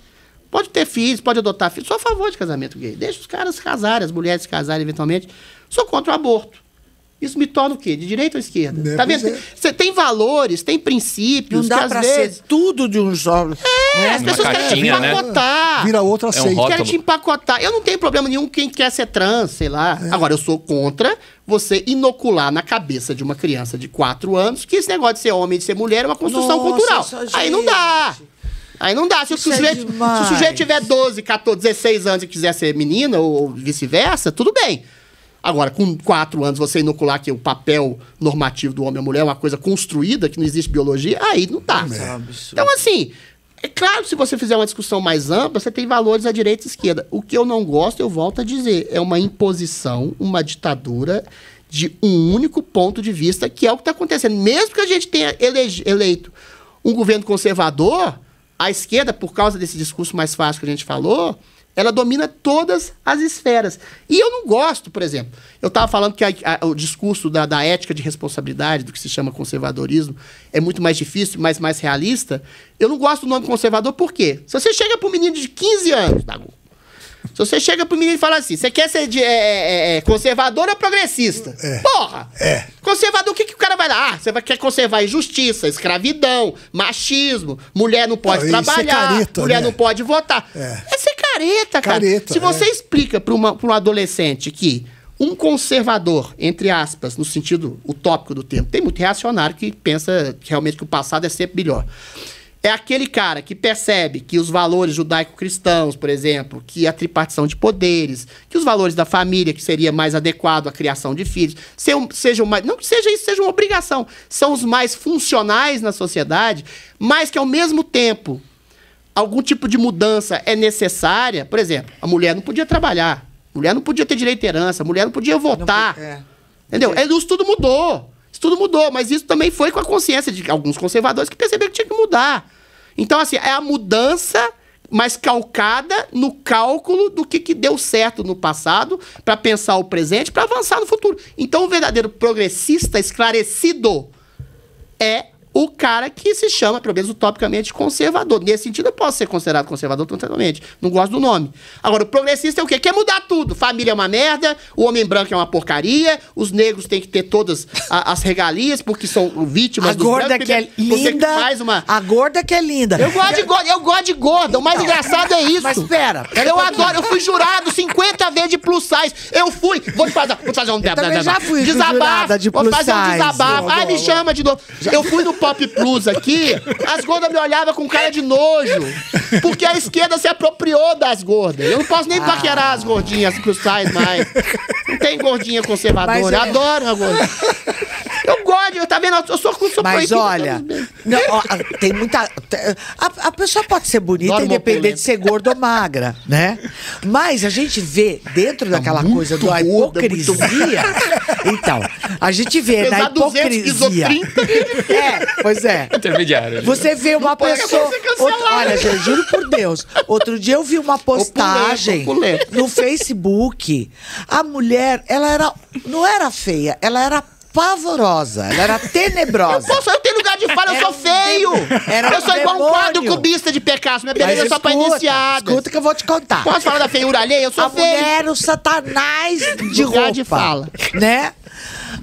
Pode ter filhos, pode adotar filhos. Sou a favor de casamento gay. Deixa os caras casarem, as mulheres casarem eventualmente. Sou contra o aborto. Isso me torna o quê? De direita ou esquerda? Né, tá vendo? É. Você tem valores, tem princípios. Não dá que, às vezes... tudo de um jovem. É, é, as pessoas caixinha, querem te né? empacotar. Né? Vira outra é um Querem te empacotar. Eu não tenho problema nenhum quem quer ser trans, sei lá. É. Agora, eu sou contra você inocular na cabeça de uma criança de 4 anos que esse negócio de ser homem e de ser mulher é uma construção Nossa, cultural. Aí não dá. Aí não dá. Se o, é sujeito, é se o, sujeito, tiver 12, 14, 16 anos e quiser ser menina ou vice-versa, tudo bem. Agora, com quatro anos, você inocular que o papel normativo do homem e mulher é uma coisa construída, que não existe biologia, aí não dá. É então, assim, é claro, se você fizer uma discussão mais ampla, você tem valores à direita e à esquerda. O que eu não gosto, eu volto a dizer, é uma imposição, uma ditadura de um único ponto de vista, que é o que está acontecendo. Mesmo que a gente tenha eleito um governo conservador, a esquerda, por causa desse discurso mais fácil que a gente falou, ela domina todas as esferas. E eu não gosto, por exemplo. Eu estava falando que a, a, o discurso da, da, ética de responsabilidade, do que se chama conservadorismo, é muito mais difícil, mas mais realista. Eu não gosto do nome conservador, por quê? Se você chega para um menino de 15 anos, Dago, se você chega pro menino e fala assim, você quer ser de, é é, é, é, conservador ou progressista? É. Porra! É. Conservador, o que, que o cara vai lá? Ah, você vai, quer conservar injustiça, escravidão, machismo, mulher não pode não, é trabalhar, mulher né? não pode votar. É. Essa careta, cara. Careta, Se você é. explica para um adolescente que um conservador, entre aspas, no sentido utópico do tempo tem muito reacionário que pensa que realmente que o passado é sempre melhor. É aquele cara que percebe que os valores judaico-cristãos, por exemplo, que a tripartição de poderes, que os valores da família, que seria mais adequado à criação de filhos, sejam, sejam mais. Não que seja isso, seja uma obrigação. São os mais funcionais na sociedade, mas que ao mesmo tempo algum tipo de mudança é necessária, por exemplo, a mulher não podia trabalhar, a mulher não podia ter direito à herança, a mulher não podia votar. Não, é. Entendeu? É, isso tudo mudou. Isso tudo mudou, mas isso também foi com a consciência de alguns conservadores que perceberam que tinha que mudar. Então, assim, é a mudança, mais calcada no cálculo do que, que deu certo no passado, para pensar o presente, para avançar no futuro. Então, o verdadeiro progressista esclarecido é o cara que se chama, pelo menos utopicamente, conservador. Nesse sentido, eu posso ser considerado conservador totalmente. Não gosto do nome. Agora, o progressista é o quê? Quer mudar tudo. Família é uma merda, o homem branco é uma porcaria, os negros têm que ter todas a, as regalias, porque são vítimas a dos gorda brancos. que é linda. faz uma... A gorda que é linda. Eu gosto de gorda, eu gosto de gorda. O mais então, engraçado é isso. Mas espera. eu um adoro, eu fui jurado 50 vezes de plus size. Eu fui. Vou te fazer, vou te fazer um... Eu deba, já fui desabafo. De vou fazer um desabafo. Ai, me chama de novo. Eu fui no Pop Plus aqui, as gordas me olhavam com cara de nojo. Porque a esquerda se apropriou das gordas. Eu não posso nem ah. paquerar as gordinhas pro size mais. Não tem gordinha conservadora. Mas, eu... É, adoro a gorda. Eu gosto, tá vendo? Eu sou, eu Mas olha, não, ó, tem muita. A, a, pessoa pode ser bonita, independente de ser gorda ou magra, né? Mas a gente vê dentro tá daquela coisa do hipocrisia. Muito... Então, a gente vê Pesar na hipocrisia. 200, é, Pois é. Intermediário. Você vê uma pessoa. Outro, olha, eu juro por Deus. Outro dia eu vi uma postagem opulento, opulento. no Facebook. A mulher, ela era. Não era feia, ela era pavorosa, ela era tenebrosa. Eu, posso, eu tenho lugar de fala, eu era sou feio. Era eu um sou igual um quadro cubista de pecado. minha beleza é só pra iniciar. Escuta que eu vou te contar. Posso falar da feiura alheia? Eu sou a feio. é o satanás de lugar roupa. de fala. Né?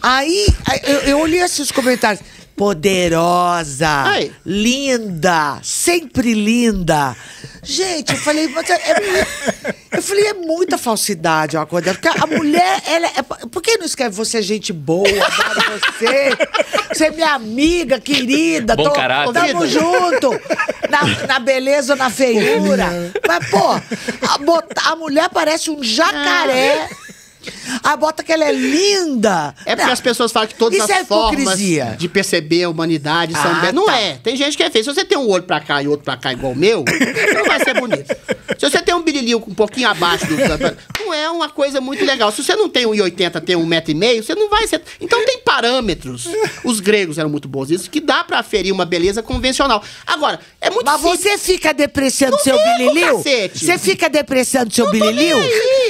Aí, eu, eu olhei esses comentários poderosa, Ai. linda, sempre linda. Gente, eu falei, é, é eu falei, é muita falsidade uma coisa Porque a mulher, ela é, por que não escreve você é gente boa, adoro você, você é minha amiga, querida, Bom tô, caráter. tamo junto, na, na beleza ou na feiura. Mas, pô, a, a mulher parece um jacaré. Ah ah, bota que ela é linda. É porque não. as pessoas falam que todas Isso as é formas de perceber a humanidade são... Ah, não tá. é. Tem gente que é feia. Se você tem um olho pra cá e outro pra cá igual o meu, não vai ser bonito. Se você tem um com um pouquinho abaixo do... Não é uma coisa muito legal. Se você não tem 1,80, tem 1,5m, você não vai ser... Então tem parâmetros. Os gregos eram muito bons nisso, que dá pra ferir uma beleza convencional. Agora, é muito Mas simples. você fica depreciando não seu birilhinho? Você fica depreciando seu birilhinho?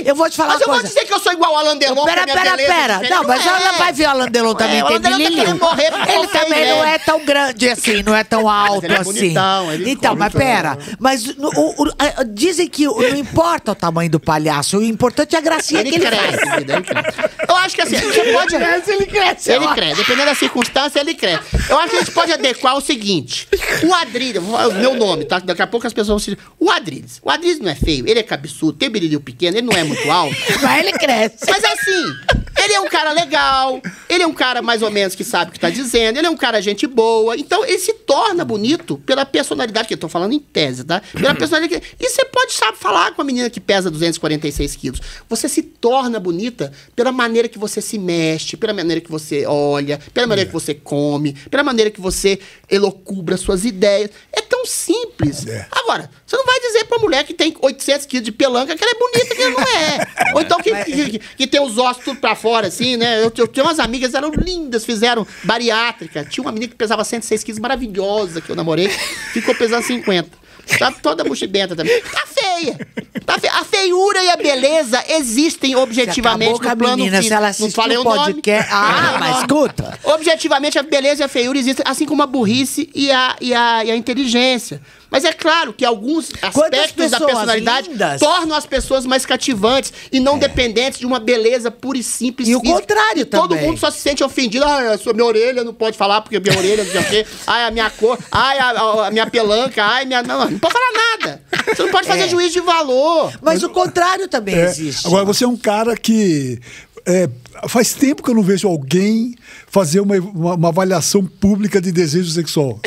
Eu vou te falar mas uma coisa. Mas eu vou dizer que eu sou igual ao Alan Delon. Pera, pera, é pera. Não, não mas ela é. vai ver o Alan Delon é, também. É, tem Alan tá morrer Ele também né? não é tão grande assim, não é tão alto ele é assim. Bonitão, ele então, mas pera. Mas o, o, o, dizem que não importa o tamanho do palhaço, o importante é a gracinha ele que ele cresce, faz. Ele cresce. Eu acho que assim, você pode. Ele cresce, ele cresce. Ele cresce. Dependendo da circunstância, ele cresce. Eu acho que a gente pode adequar o seguinte: o Adriles, meu nome, tá? Daqui a pouco as pessoas vão se. O Adriles. O Adriles não é feio, ele é cabeçudo, tem o brilho pequeno, ele não é muito alto. Mas ele cresce. Mas assim, ele é um cara legal, ele é um cara mais ou menos que sabe o que tá dizendo, ele é um cara gente boa. Então ele se torna bonito pela personalidade, que eu tô falando em tese, tá? Pela personalidade. E você pode, sabe, falar com a menina que pesa 246 quilos. Você se torna bonita pela maneira que você se mexe, pela maneira que você olha, pela maneira que você come, pela maneira que você elocubra suas ideias. É tão simples. É. Agora, você não vai dizer pra mulher que tem 800 quilos de pelanca que ela é bonita, que ela não é. Ou então que, que, que tem os ossos tudo pra fora, assim, né? Eu, eu tinha umas amigas, eram lindas, fizeram bariátrica. Tinha uma menina que pesava 106 quilos, maravilhosa, que eu namorei, ficou pesando 50. Tá toda mochibenta também. Tá feia. Tá feia. A feiura e a beleza existem objetivamente no plano menina, físico. Se ela não falei o nome. Quer... Ah, ah mas escuta. Objetivamente, a beleza e a feiura existem, assim como a burrice e a, e a, e a inteligência. Mas é claro que alguns aspectos da personalidade lindas. tornam as pessoas mais cativantes e não é. dependentes de uma beleza pura e simples. E o contrário também. Todo mundo só se sente ofendido. Ah, sua, minha orelha não pode falar porque minha orelha não sei o quê. Ai, a minha cor. Ai, a, a, a minha pelanca. Ai, minha... Não, não pode falar nada. Você não pode fazer é. juízo de valor. Mas o contrário também é. existe. Agora, você é um cara que... É, faz tempo que eu não vejo alguém fazer uma, uma, uma avaliação pública de desejo sexual.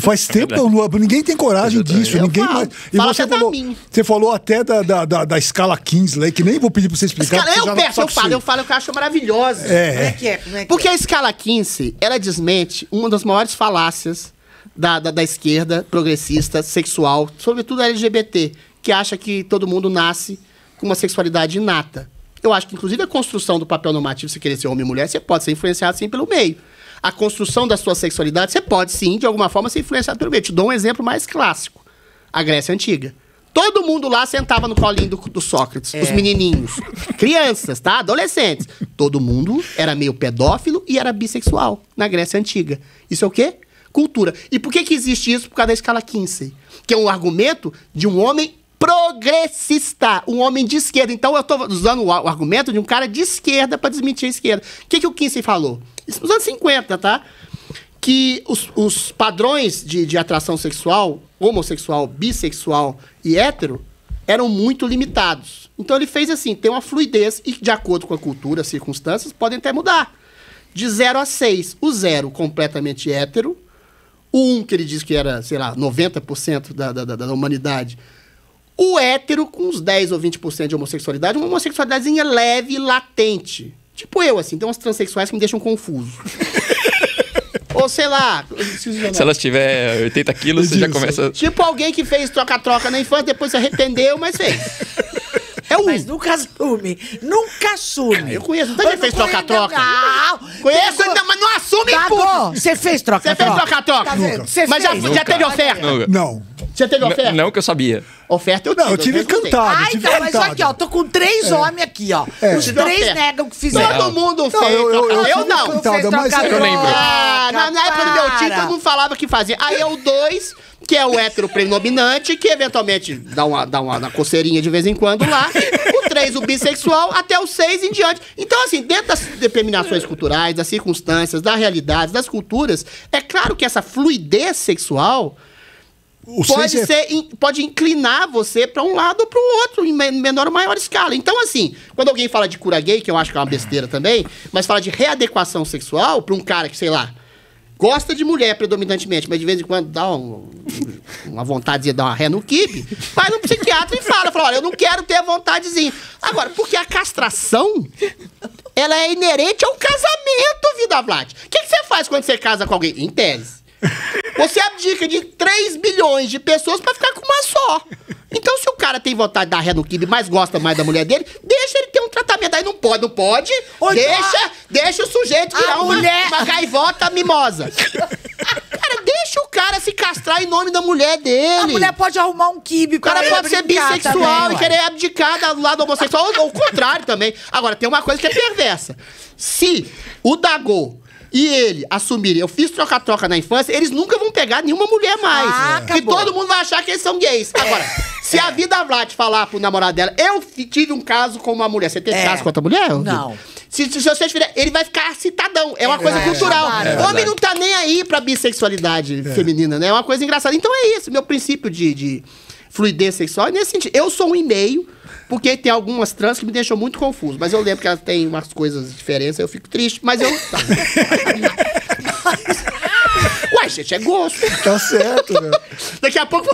Faz é tempo que eu não Ninguém tem coragem é disso. ninguém mais. E você, falou, você falou até da, da, da, da escala Kingsley, que nem vou pedir pra você explicar. Escala, eu, peço, eu falo, eu falo, eu acho maravilhosa. É. É, é, que é, é porque a escala 15, ela desmente uma das maiores falácias da, da, da esquerda progressista, sexual, sobretudo a LGBT, que acha que todo mundo nasce com uma sexualidade inata. Eu acho que, inclusive, a construção do papel normativo, se querer ser homem e mulher, você pode ser influenciado sim pelo meio a construção da sua sexualidade, você pode sim, de alguma forma, ser influenciado pelo meio. Te dou um exemplo mais clássico: a Grécia Antiga. Todo mundo lá sentava no colinho do, do Sócrates, é. os menininhos. Crianças, tá? Adolescentes. Todo mundo era meio pedófilo e era bissexual na Grécia Antiga. Isso é o quê? Cultura. E por que, que existe isso? Por causa da escala 15, que é um argumento de um homem progressista, um homem de esquerda. Então eu estou usando o argumento de um cara de esquerda para desmentir a esquerda. O que, que o Kinsey falou? Isso nos anos 50, tá? Que os, os padrões de, de atração sexual, homossexual, bissexual e hétero, eram muito limitados. Então ele fez assim, tem uma fluidez e de acordo com a cultura, as circunstâncias, podem até mudar. De 0 a 6, o 0 completamente hétero, o 1 um, que ele diz que era, sei lá, 90% da, da, da humanidade o hétero com uns 10 ou 20% de homossexualidade, uma homossexualidadezinha leve, latente. Tipo eu, assim, tem umas transexuais que me deixam confuso. ou sei lá. Se elas tiver 80 quilos, você já começa. Tipo alguém que fez troca-troca na infância, depois se arrependeu, mas fez. É um. Mas nunca assume. Nunca assume. Ah, eu conheço. Você fez troca-troca? Conheço ainda, mas não assume, pô. Você fez troca-troca? Você fez troca-troca? Tá mas já, já teve oferta? Não. Você teve oferta? não, que eu sabia. Oferta eu tive. Não, eu tive cantado. Ah, então, mas aqui, ó, tô com três é. homens aqui, ó. É. Os três negam que fizeram. Todo mundo fez. Eu, eu, eu, eu não. Cantada, mas eu lembro. Ah, na, na época do meu time, eu não falava que fazia. Aí é o dois que é o hétero predominante, que eventualmente dá uma, dá uma, uma coceirinha de vez em quando lá. O três o bissexual, até o seis em diante. Então, assim, dentro das determinações culturais, das circunstâncias, da realidade das culturas, é claro que essa fluidez sexual o pode, é ser, in, pode inclinar você para um lado ou para o outro, em menor ou maior escala. Então, assim, quando alguém fala de cura gay, que eu acho que é uma besteira também, mas fala de readequação sexual para um cara que, sei lá, gosta de mulher predominantemente, mas de vez em quando dá um, uma vontade de dar uma ré no kibe, vai no psiquiatra e fala, fala, olha, eu não quero ter a vontadezinha. Agora, porque a castração, ela é inerente ao casamento, Vida Vlad. O que, que você faz quando você casa com alguém? Em tese. Você abdica de 3 bilhões de pessoas para ficar com uma só. Então, se o cara tem vontade de dar ré no quibe, mas gosta mais da mulher dele, deixa ele ter um tratamento. Aí não pode, não pode. Oi, deixa, deixa o sujeito virar é uma, mulher. uma gaivota mimosa. cara, deixa o cara se castrar em nome da mulher dele. A mulher pode arrumar um quibe. O cara pode ser bissexual também, e querer abdicar do lado homossexual, ou, ou o contrário também. Agora, tem uma coisa que é perversa. Se o Dagô e ele assumirem, eu fiz troca-troca na infância, eles nunca vão pegar nenhuma mulher mais. Ah, é. todo mundo vai achar que eles são gays. Agora, é. se a é. vida Vlad falar pro namorado dela, eu tive um caso com uma mulher, você teve é. caso com outra mulher? Não. Se, se, se você tiver, ele vai ficar citadão. É uma coisa cultural. Homem não tá nem aí pra bissexualidade feminina, né? É uma coisa engraçada. Então é isso, meu princípio de, de fluidez sexual. E nesse sentido, eu sou um e-mail, porque tem algumas trans que me deixam muito confuso. Mas eu lembro que elas têm umas coisas diferentes, eu fico triste, mas eu. Mas, gente, é gosto. Tá certo, né? daqui, a pouco,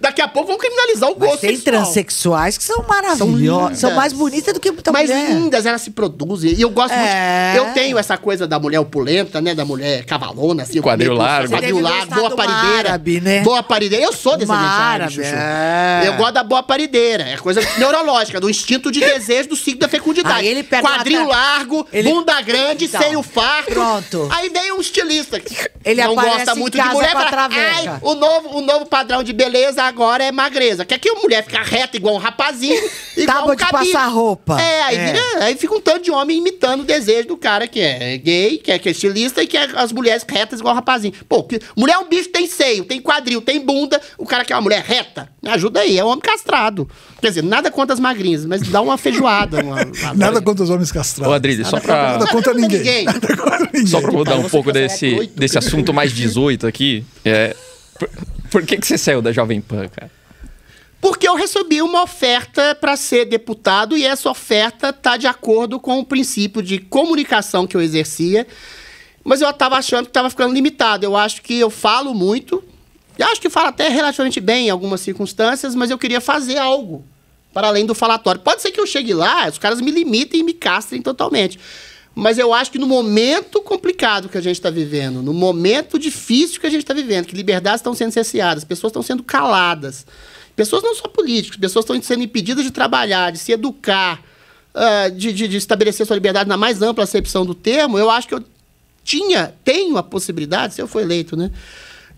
daqui a pouco vão criminalizar o Mas gosto tem sexual. transexuais que são maravilhosas. São, são, mais bonitas do que muita mais mulher. lindas, elas se produzem. E eu gosto é. muito... Eu tenho essa coisa da mulher opulenta, né? Da mulher cavalona, assim. Quadril largo. Quadril largo, boa parideira. Árabe, né? Boa parideira. Eu sou descendente árabe, Chuchu. É. Eu gosto da boa parideira. É coisa neurológica, do instinto de desejo do ciclo da fecundidade. Aí ele pega Quadril largo, ele... bunda grande, então, seio farto. Pronto. Aí vem um estilista. Ele não aparece gosta muito de mulher e fala, ai, o novo, o novo padrão de beleza agora é magreza. Quer que a mulher fica reta igual um rapazinho, tá igual um de passar roupa. É, aí, é. Vira, aí fica um tanto de homem imitando o desejo do cara que é gay, que é, que é estilista e que é as mulheres retas igual um rapazinho. Pô, que, mulher é um bicho, tem seio, tem quadril, tem bunda, o cara quer é uma mulher reta. Me ajuda aí, é um homem castrado. Quer dizer, nada contra as magrinhas, mas dá uma feijoada. Uma, uma nada contra os homens castrados. Ô, Adriles, só pra. Nada contra ninguém. ninguém. Nada contra ninguém. Só pra mudar um pouco é desse, desse assunto mais 18 aqui. É, por, por que, que você saiu da Jovem Pan, cara? Porque eu recebi uma oferta para ser deputado e essa oferta tá de acordo com o princípio de comunicação que eu exercia. Mas eu estava achando que estava ficando limitado. Eu acho que eu falo muito, e acho que fala até relativamente bem em algumas circunstâncias, mas eu queria fazer algo para além do falatório. Pode ser que eu chegue lá, os caras me limitem e me castrem totalmente. Mas eu acho que no momento complicado que a gente está vivendo, no momento difícil que a gente está vivendo, que liberdades estão sendo cerceadas, pessoas estão sendo caladas, pessoas não só políticas, pessoas estão sendo impedidas de trabalhar, de se educar, uh, de, de, de estabelecer sua liberdade na mais ampla acepção do termo, eu acho que eu tinha, tenho a possibilidade, se eu for eleito, né?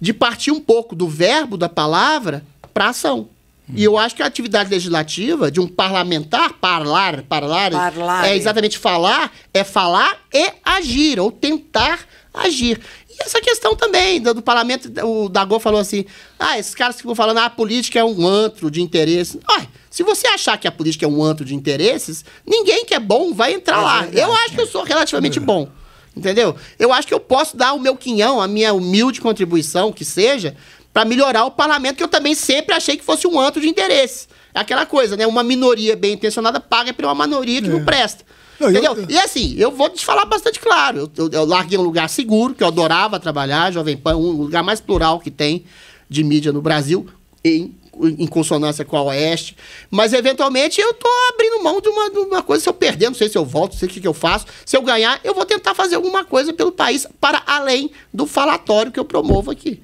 de partir um pouco do verbo, da palavra, para ação. Hum. E eu acho que a atividade legislativa de um parlamentar, parlar, parlar, parlar é exatamente falar, é falar e agir, ou tentar agir. E essa questão também do, do parlamento, o Dagô falou assim: ah, esses caras que vão falando, ah, a política é um antro de interesses. Olha, se você achar que a política é um antro de interesses, ninguém que é bom vai entrar é lá. Verdade. Eu acho que eu é. sou relativamente bom. Entendeu? Eu acho que eu posso dar o meu quinhão, a minha humilde contribuição, que seja, para melhorar o parlamento, que eu também sempre achei que fosse um anto de interesse. É aquela coisa, né? Uma minoria bem intencionada paga por uma minoria que é. não presta. entendeu? E assim, eu vou te falar bastante claro. Eu, eu, larguei um lugar seguro, que eu adorava trabalhar, Jovem Pan, um lugar mais plural que tem de mídia no Brasil, em em consonância com a Oeste. Mas, eventualmente, eu tô abrindo mão de uma, de uma coisa. Se eu perder, não sei se eu volto, não sei o que, que eu faço. Se eu ganhar, eu vou tentar fazer alguma coisa pelo país para além do falatório que eu promovo aqui.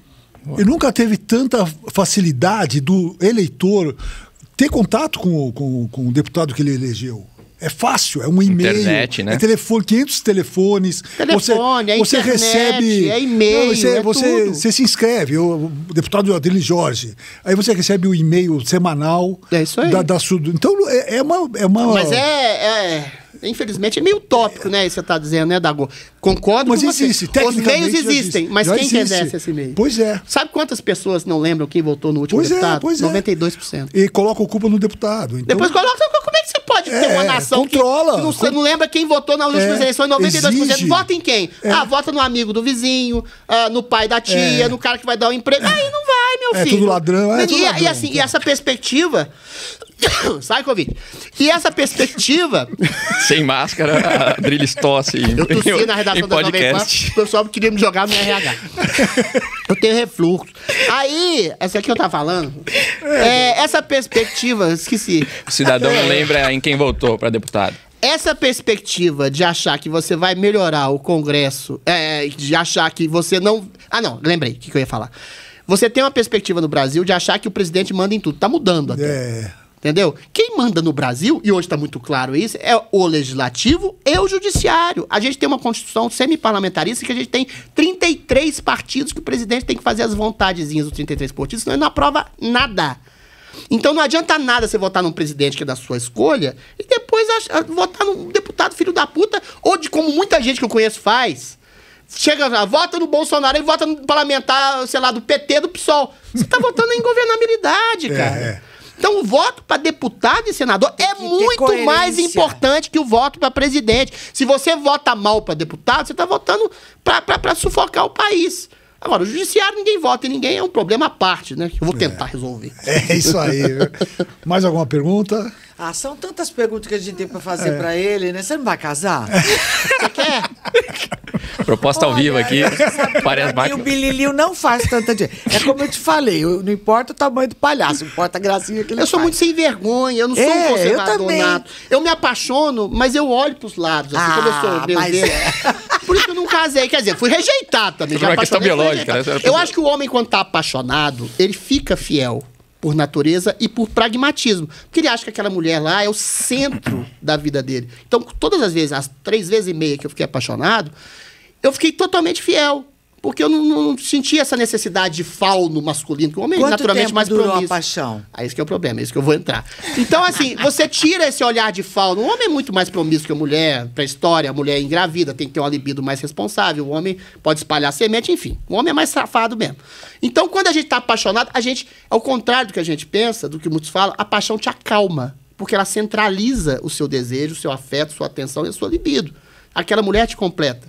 E nunca teve tanta facilidade do eleitor ter contato com, com, com o deputado que ele elegeu. É fácil, é um e-mail. Internet, né? É telefone, 500 telefones. Telefone, você, é você recebe, é e-mail, você, é você, tudo. você se inscreve, o deputado Adriano Jorge. Aí você recebe o e-mail semanal. É isso aí. Da, da, então, é, é, uma, é uma... Mas é... é... Infelizmente é meio utópico, né? Isso que você está dizendo, né, Dago? Concordo mas com existe, você. Os meios existem, mas já quem existe. exerce esse meio? Pois é. Sabe quantas pessoas não lembram quem votou no último pois é, deputado? É, pois 92%. É. E coloca a culpa no deputado. Então... Depois coloca como é que você pode é, ter uma é, nação controla, que, que não, você não lembra quem votou nas últimas é, eleições, 92%. Exige. Vota em quem? É. Ah, vota no amigo do vizinho, ah, no pai da tia, no cara que vai dar o um emprego. Aí não vai, meu filho. É tudo ladrão, é tudo ladrão. E assim, então. e essa perspectiva Sai, Covid. E essa perspectiva. Sem máscara, Adriles tosse. Eu tossi na redação em da podcast. Jovem o pessoal queria me jogar no RH. eu tenho refluxo. Aí, essa aqui eu tava falando. É, essa perspectiva, esqueci. O cidadão não é. lembra em quem votou para deputado. Essa perspectiva de achar que você vai melhorar o Congresso, é, de achar que você não. Ah, não, lembrei o que, que eu ia falar. Você tem uma perspectiva no Brasil de achar que o presidente manda em tudo. Tá mudando até. É. Entendeu? Quem manda no Brasil, e hoje está muito claro isso, é o legislativo e o judiciário. A gente tem uma constituição semi-parlamentarista que a gente tem 33 partidos que o presidente tem que fazer as vontadezinhas dos 33 partidos, senão ele não aprova nada. Então não adianta nada você votar num presidente que é da sua escolha e depois achar, ah, votar num deputado filho da puta, ou de como muita gente que eu conheço faz. Chega lá, ah, vota no Bolsonaro e vota no parlamentar, sei lá, do PT, do PSOL. Você tá votando em governabilidade, é, cara. É. Então, o voto para deputado e senador é muito mais importante que o voto para presidente. Se você vota mal para deputado, você está votando para sufocar o país. Agora, o judiciário ninguém vota em ninguém, é um problema à parte, né? Que eu vou é. tentar é, resolver. É isso aí. Mais alguma pergunta? Ah, são tantas perguntas que a gente tem para fazer é. para ele, né? Você não vai casar? Você quer? Proposta Olha, ao vivo aqui. Parece o bililio não faz tanta gente. É como eu te falei, não importa o tamanho do palhaço, importa a gracinha que ele Eu faz. sou muito sem vergonha, eu não sou é, um conservador eu nato. Eu me apaixono, mas eu olho pros lados, assim ah, como eu sou. Meu ah, mas... Deus. É. Por isso que eu não casei. Quer dizer, fui rejeitado também. É já é apaixonei, lógica. Então, né? Eu acho que o homem, quando tá apaixonado, ele fica fiel por natureza e por pragmatismo. Porque ele acha que aquela mulher lá é o centro da vida dele. Então, todas as vezes, as três vezes e meia que eu fiquei apaixonado, eu fiquei totalmente fiel. Porque eu não, não sentia essa necessidade de fauno masculino que o homem é Quanto naturalmente tempo mais durou promisso. a paixão? Aí ah, que é o problema, é isso que eu vou entrar. Então, assim, você tira esse olhar de fauno. O homem é muito mais promissor que a mulher, pra história, a mulher é engravida, tem que ter uma libido mais responsável, o homem pode espalhar semente, enfim. O homem é mais safado mesmo. Então, quando a gente tá apaixonado, a gente, ao contrário do que a gente pensa, do que muitos falam, a paixão te acalma porque ela centraliza o seu desejo, o seu afeto, sua atenção e a sua libido. Aquela mulher te completa.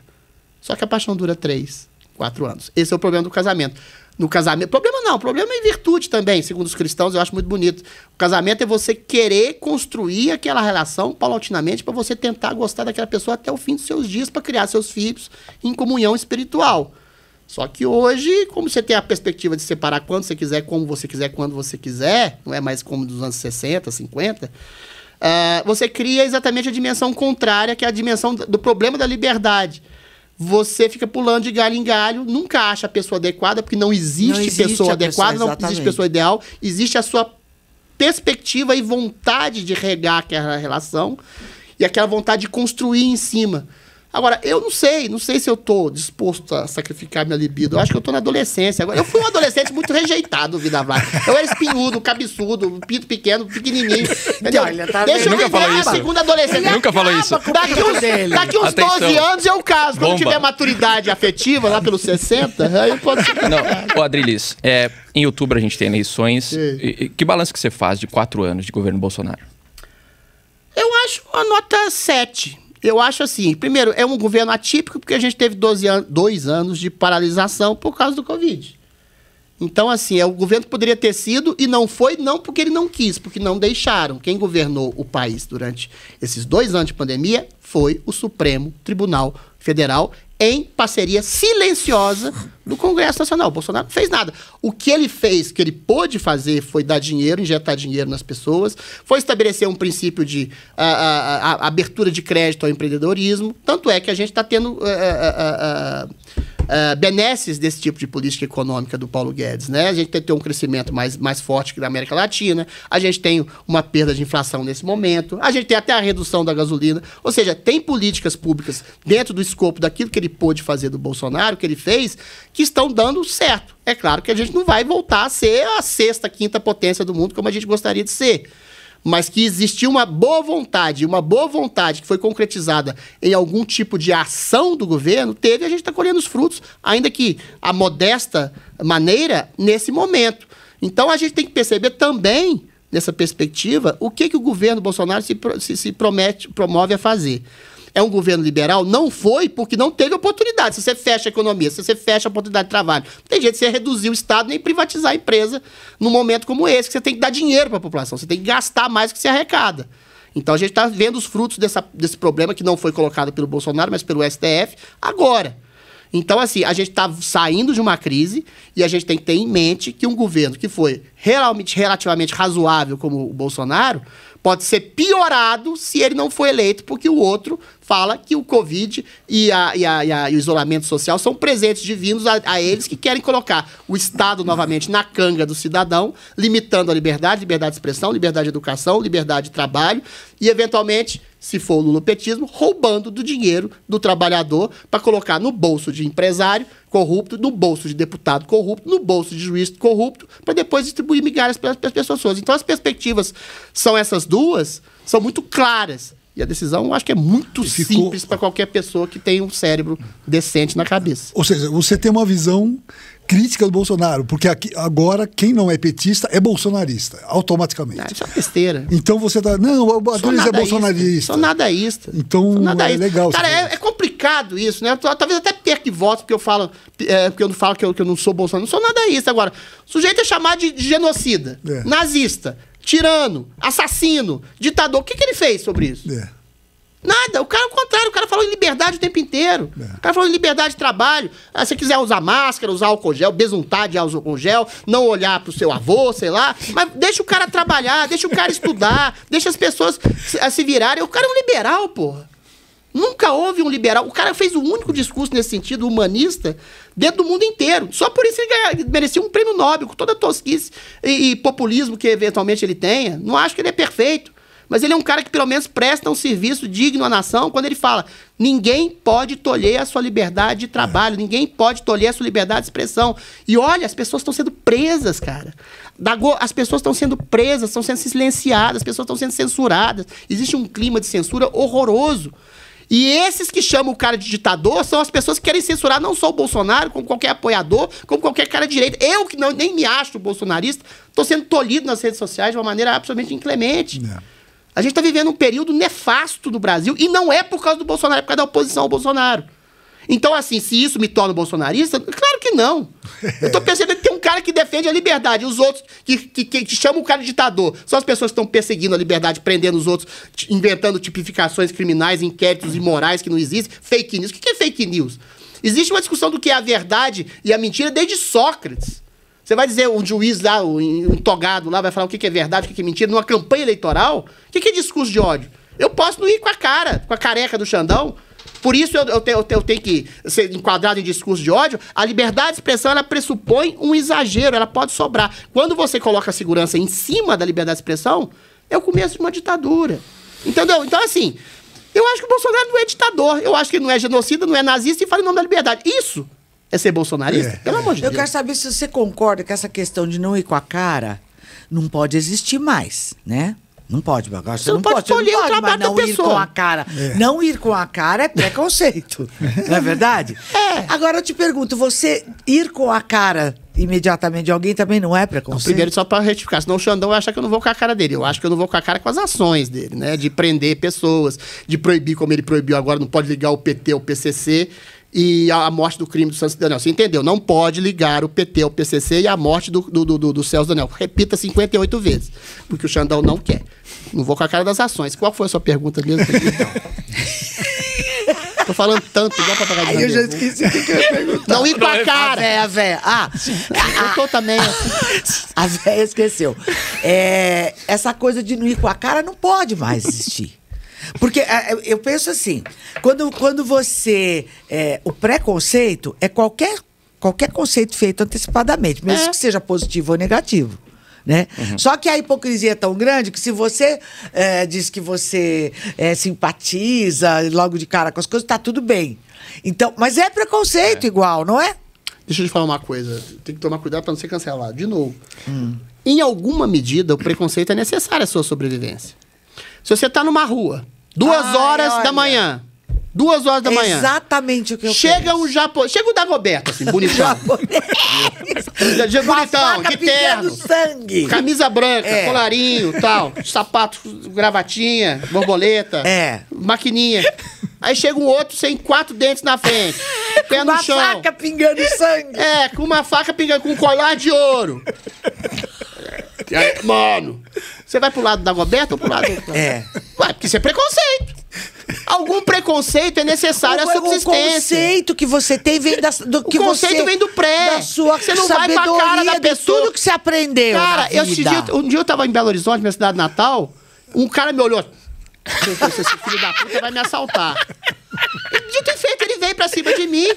Só que a paixão dura três, Quatro anos. Esse é o problema do casamento. No casamento. Problema não, problema é virtude também, segundo os cristãos, eu acho muito bonito. O casamento é você querer construir aquela relação paulatinamente para você tentar gostar daquela pessoa até o fim dos seus dias para criar seus filhos em comunhão espiritual. Só que hoje, como você tem a perspectiva de separar quando você quiser, como você quiser, quando você quiser, não é mais como dos anos 60, 50, uh, você cria exatamente a dimensão contrária, que é a dimensão do problema da liberdade você fica pulando de galho em galho, nunca acha a pessoa adequada, porque não existe, não existe pessoa adequada, pessoa, não existe pessoa ideal, existe a sua perspectiva e vontade de regar aquela relação e aquela vontade de construir em cima. Agora, eu não sei, não sei se eu tô disposto a sacrificar minha libido. Eu acho que eu tô na adolescência. Agora, eu fui um adolescente muito rejeitado, vida vai. Eu era espinhudo, cabeçudo, pinto pequeno, pequenininho. Entendeu? Olha, tá Deixa eu nunca viver a segunda adolescência. nunca falou isso. Daqui uns, daqui uns 12 anos eu caso. Quando Bomba. tiver maturidade afetiva, lá pelos 60, aí eu posso... Não, ô Adrilis, é, em outubro a gente tem eleições. E, que balanço que você faz de quatro anos de governo Bolsonaro? Eu acho a nota 7 eu acho assim, primeiro, é um governo atípico porque a gente teve 12 an dois anos de paralisação por causa do Covid. Então, assim, é o governo que poderia ter sido e não foi, não porque ele não quis, porque não deixaram. Quem governou o país durante esses dois anos de pandemia foi o Supremo Tribunal Federal, em parceria silenciosa do Congresso Nacional. O Bolsonaro não fez nada. O que ele fez, que ele pôde fazer, foi dar dinheiro, injetar dinheiro nas pessoas, foi estabelecer um princípio de ah, ah, ah, a, abertura de crédito ao empreendedorismo. Tanto é que a gente está tendo. Ah, benesses desse tipo de política econômica do Paulo Guedes, né? A gente tem que ter um crescimento mais, mais forte que da América Latina, a gente tem uma perda de inflação nesse momento, a gente tem até a redução da gasolina, ou seja, tem políticas públicas dentro do escopo daquilo que ele pôde fazer do Bolsonaro, que ele fez, que estão dando certo. É claro que a gente não vai voltar a ser a sexta, quinta potência do mundo como a gente gostaria de ser mas que existiu uma boa vontade, uma boa vontade que foi concretizada em algum tipo de ação do governo, teve, a gente está colhendo os frutos, ainda que a modesta maneira, nesse momento. Então a gente tem que perceber também, nessa perspectiva, o que, que o governo Bolsonaro se, se, se promete, promove a fazer é um governo liberal, não foi porque não teve oportunidade. Se você fecha a economia, se você fecha a oportunidade de trabalho, não tem jeito de você reduzir o Estado nem privatizar a empresa num momento como esse, que você tem que dar dinheiro para a população, você tem que gastar mais que se arrecada. Então a gente está vendo os frutos dessa, desse problema que não foi colocado pelo Bolsonaro, mas pelo STF agora. Então, assim, a gente está saindo de uma crise e a gente tem que ter em mente que um governo que foi realmente relativamente razoável como o Bolsonaro, pode ser piorado se ele não for eleito, porque o outro fala que o Covid e, a, e, a, e, a, e o isolamento social são presentes divinos a, a, eles que querem colocar o Estado novamente na canga do cidadão, limitando a liberdade, liberdade de expressão, liberdade de educação, liberdade de trabalho e, eventualmente, se for o lulopetismo, roubando do dinheiro do trabalhador para colocar no bolso de empresário corrupto, no bolso de deputado corrupto, no bolso de juiz corrupto, para depois distribuir migalhas para as pessoas. Então as perspectivas são essas duas, são muito claras. E a decisão, eu acho que é muito ficou... simples para qualquer pessoa que tem um cérebro decente na cabeça. Ou seja, você tem uma visão crítica do Bolsonaro, porque aqui, agora quem não é petista é bolsonarista, automaticamente. Não, isso é besteira. Então você tá. Não, o Adriles é bolsonarista. Sou nadaísta. Então sou é nadaísta. é legal. Cara, é, é, complicado isso, né? Talvez até perca votos, porque eu falo, é, porque eu não falo que eu, que eu não sou bolsonarista. Não sou nadaísta agora. O sujeito é chamado de, de genocida, é. nazista, tirano, assassino, ditador. O que, que ele fez sobre isso? É. Nada. O cara, ao é contrário, o cara falou em liberdade o tempo inteiro. É. O cara falou em liberdade de trabalho. Ah, se quiser usar máscara, usar álcool gel, besuntar de álcool gel, não olhar pro seu avô, sei lá. Mas deixa o cara trabalhar, deixa o cara estudar, deixa as pessoas se, virarem. O cara é um liberal, porra. Nunca houve um liberal. O cara fez o único discurso nesse sentido humanista dentro do mundo inteiro. Só por isso ele, ganha, ele merecia um prêmio Nobel, com toda a tosquice e, e populismo que eventualmente ele tenha. Não acho que ele é perfeito. Mas ele é um cara que pelo menos presta um serviço digno à nação quando ele fala: ninguém pode tolher a sua liberdade de é. trabalho, é. ninguém pode tolher a sua liberdade de expressão. E olha, as pessoas estão sendo presas, cara. As pessoas estão sendo presas, estão sendo silenciadas, as pessoas estão sendo censuradas. Existe um clima de censura horroroso. E esses que chamam o cara de ditador são as pessoas que querem censurar não só o Bolsonaro, como qualquer apoiador, como qualquer cara de direita. Eu, que não, nem me acho bolsonarista, estou sendo tolhido nas redes sociais de uma maneira absolutamente inclemente. É. A gente está vivendo um período nefasto no Brasil e não é por causa do Bolsonaro, é por causa da oposição ao Bolsonaro. Então, assim, se isso me torna bolsonarista, claro que não. Eu tô percebendo que tem um cara que defende a liberdade, os outros que, que, que chamam o cara de ditador. São as pessoas que estão perseguindo a liberdade, prendendo os outros, inventando tipificações criminais, inquéritos imorais que não existem, fake news. O que é fake news? Existe uma discussão do que é a verdade e a mentira desde Sócrates. Você vai dizer um juiz lá, um togado lá, vai falar o que, que é verdade, o que, que é mentira, numa campanha eleitoral? O que, que é discurso de ódio? Eu posso não ir com a cara, com a careca do Xandão. Por isso eu, eu, te, eu, te, eu tenho que ser enquadrado em discurso de ódio. A liberdade de expressão ela pressupõe um exagero, ela pode sobrar. Quando você coloca a segurança em cima da liberdade de expressão, é o começo de uma ditadura. Entendeu? Então, assim, eu acho que o Bolsonaro não é ditador. Eu acho que ele não é genocida, não é nazista e fala em nome da liberdade. Isso é ser bolsonarista? É. Pelo amor de eu Deus. Eu quero saber se você concorda que essa questão de não ir com a cara não pode existir mais, né? Não pode, agora você, você não, pode escolher o trabalho não da pessoa. ir com a cara. É. Não ir com a cara é preconceito. não é verdade? É. Agora eu te pergunto, você ir com a cara imediatamente de alguém também não é preconceito? Não, primeiro, só para retificar, senão o Xandão acha que eu não vou com a cara dele. Eu acho que eu não vou com a cara com as ações dele, né? De prender pessoas, de proibir, como ele proibiu agora, não pode ligar o PT ou o PCC e a morte do crime do Santos Daniel. Você entendeu? Não pode ligar o PT ao PCC e a morte do, do, do, do Celso Daniel. Repita 58 vezes, porque o Xandão não quer. Não vou com a cara das ações. Qual foi a sua pergunta mesmo? Então. Tô falando tanto, igual pra pagar de Aí Eu já esqueci o que, eu ia Não ir com a é cara. É, a véia. Ah, eu tô também. Assim. A véia esqueceu. É, essa coisa de não ir com a cara não pode mais existir. Porque é, é, eu penso assim, quando, quando você. É, o preconceito é qualquer, qualquer conceito feito antecipadamente, mesmo é. que seja positivo ou negativo. Né? Uhum. Só que a hipocrisia é tão grande que se você é, diz que você é, simpatiza logo de cara com as coisas, tá tudo bem. Então, mas é preconceito é. igual, não é? Deixa eu te falar uma coisa. Tem que tomar cuidado para não ser cancelado. De novo. Hum. Em alguma medida, o preconceito é necessário à sua sobrevivência. Se você tá numa rua Duas Ai, horas olha. da manhã. Duas horas da manhã. Exatamente o que eu Chega penso. um japonês. Chega o da Roberta, assim, bonitão. japonês. bonitão, de terno. sangue. Camisa branca, é. colarinho, tal. Sapato, gravatinha, borboleta. É. Maquininha. Aí chega um outro sem quatro dentes na frente. Pé no chão. Com uma faca pingando sangue. É, com uma faca pingando, com um colar de ouro. Aí, mano, você vai pro lado da aberta ou pro lado É. Ué, porque isso é preconceito. Algum preconceito é necessário à subsistência. O conceito que você tem vem da, do que o conceito você, vem do pré. Da sua você não vai pra cara da pessoa. tudo que você aprendeu. Cara, eu, dia, um dia eu tava em Belo Horizonte, minha cidade natal, um cara me olhou. Esse filho da puta vai me assaltar. De ter feito, ele veio pra cima de mim.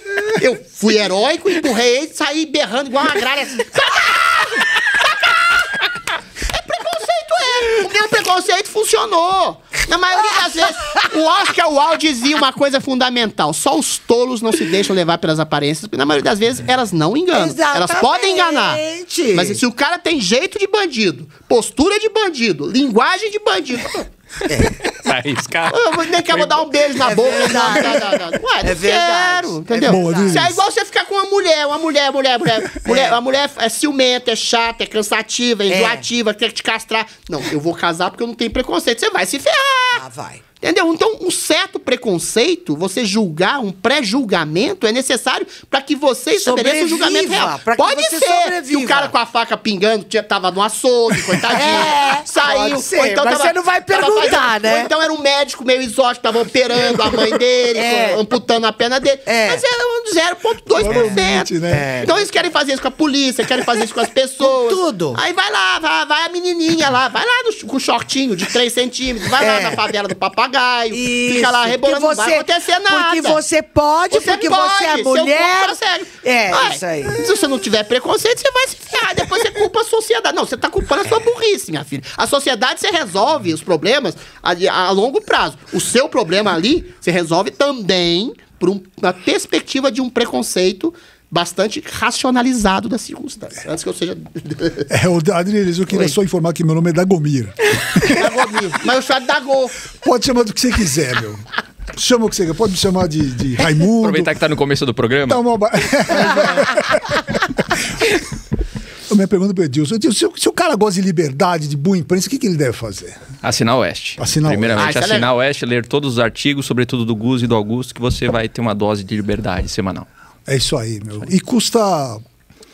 Eu fui heróico, empurrei ele, saí berrando igual uma gralha. Assim preconceito é. O meu preconceito funcionou. Na maioria das vezes, o Oscar Wilde dizia uma coisa fundamental. Só os tolos não se deixam levar pelas aparências, porque na maioria das vezes elas não enganam. Exatamente. Elas podem enganar. Mas se o cara tem jeito de bandido, postura de bandido, linguagem de bandido... É. Vai arriscar? Eu vou, nem quero dar um beijo na é boca. Verdade. Não, não, não, não. Ué, é verdade. quero, é entendeu? É, é igual você ficar com uma mulher, uma mulher, mulher, mulher. É. mulher mulher é ciumenta, é chata, é cansativa, é, é enjoativa, quer te castrar. Não, eu vou casar porque eu não tenho preconceito. Você vai se ferrar. Ah, vai. Entendeu? Então, um certo preconceito, você julgar, um pré-julgamento, é necessário para que você estabeleça um julgamento real. Pode ser sobreviva. que o cara com a faca pingando tinha, tava no açougue, coitadinho, é, saiu. Ser, então mas tava, você não vai perguntar, fazendo, né? Ou então era um médico meio exótico, tava operando a mãe dele, é. amputando a perna dele. É. Mas era 0,2%. Né? É. Né? Então eles querem fazer isso com a polícia, querem fazer isso com as pessoas. Com tudo. Aí vai lá, vai, vai, a menininha lá, vai lá no, com o shortinho de 3 centímetros, vai lá é. na favela do papagaio papagaio. Isso. Fica lá rebolando, você, não vai acontecer nada. Porque você pode, você porque pode, você é mulher. É, isso aí. Se você não tiver preconceito, você vai se ferrar. Depois você culpa a sociedade. Não, você tá culpando a sua burrice, minha filha. A sociedade, você resolve os problemas a, a longo prazo. O seu problema ali, você resolve também por um, uma perspectiva de um preconceito bastante racionalizado das circunstância. Antes que eu seja. é, o Adriles, eu queria Oi. só informar que meu nome é Dagomir. Dagomir, mas eu chamo Dagô. Pode chamar do que você quiser, meu. Chama o que você quer, pode me chamar de, de Raimundo. Aproveitar que tá no começo do programa. Tá uma... É. A minha pergunta para o Edilson. Edilson, se, o cara gosta de liberdade, de boa imprensa, o que, que ele deve fazer? Assinar o Oeste. Assinar Primeiramente, ah, é assinar o Oeste, ler todos os artigos, sobretudo do Gus e do Augusto, que você vai ter uma dose de liberdade semanal. É isso aí, meu. E custa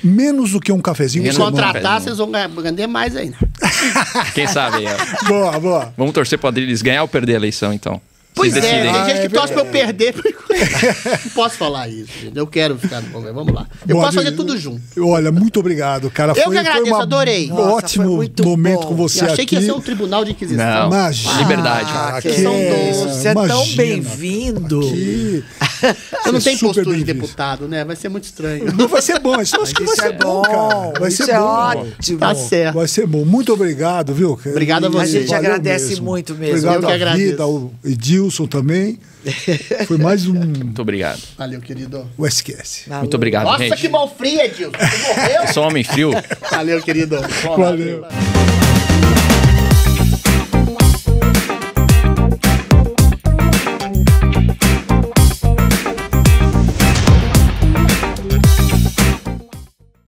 menos do que um cafezinho. Se contratar, vocês vão ganhar, mais ainda. Quem sabe? É. boa, boa. Vamos torcer para eles ganhar ou perder a eleição, então. Pois é, tem gente que ah, é torce pra eu perder. não posso falar isso, gente. Eu quero ficar no governo. Vamos lá. Eu posso fazer tudo junto. Olha, muito obrigado, cara. Eu foi, que agradeço, uma, adorei. Nossa, ótimo momento bom. com você aqui. achei aqui. que ia ser um tribunal de inquisição. Não, Imagina. Liberdade. Ah, ah que, que são doces. Você é tão bem-vindo. Você não é tem postura de deputado, né? Vai ser muito estranho. Não vai ser bom, é mas acho que vai ser é bom, cara. Vai ser ótimo. Tá certo. Vai ser bom. Muito obrigado, viu? Obrigado a você. A gente agradece muito mesmo. Obrigado a vida, o Edilson também. Foi mais um. Muito obrigado. Valeu, querido. O SQS. Muito obrigado, Nossa, gente. Nossa, que mal frio, Edilson. Você morreu. Sou homem frio. Valeu, querido. Valeu. Valeu.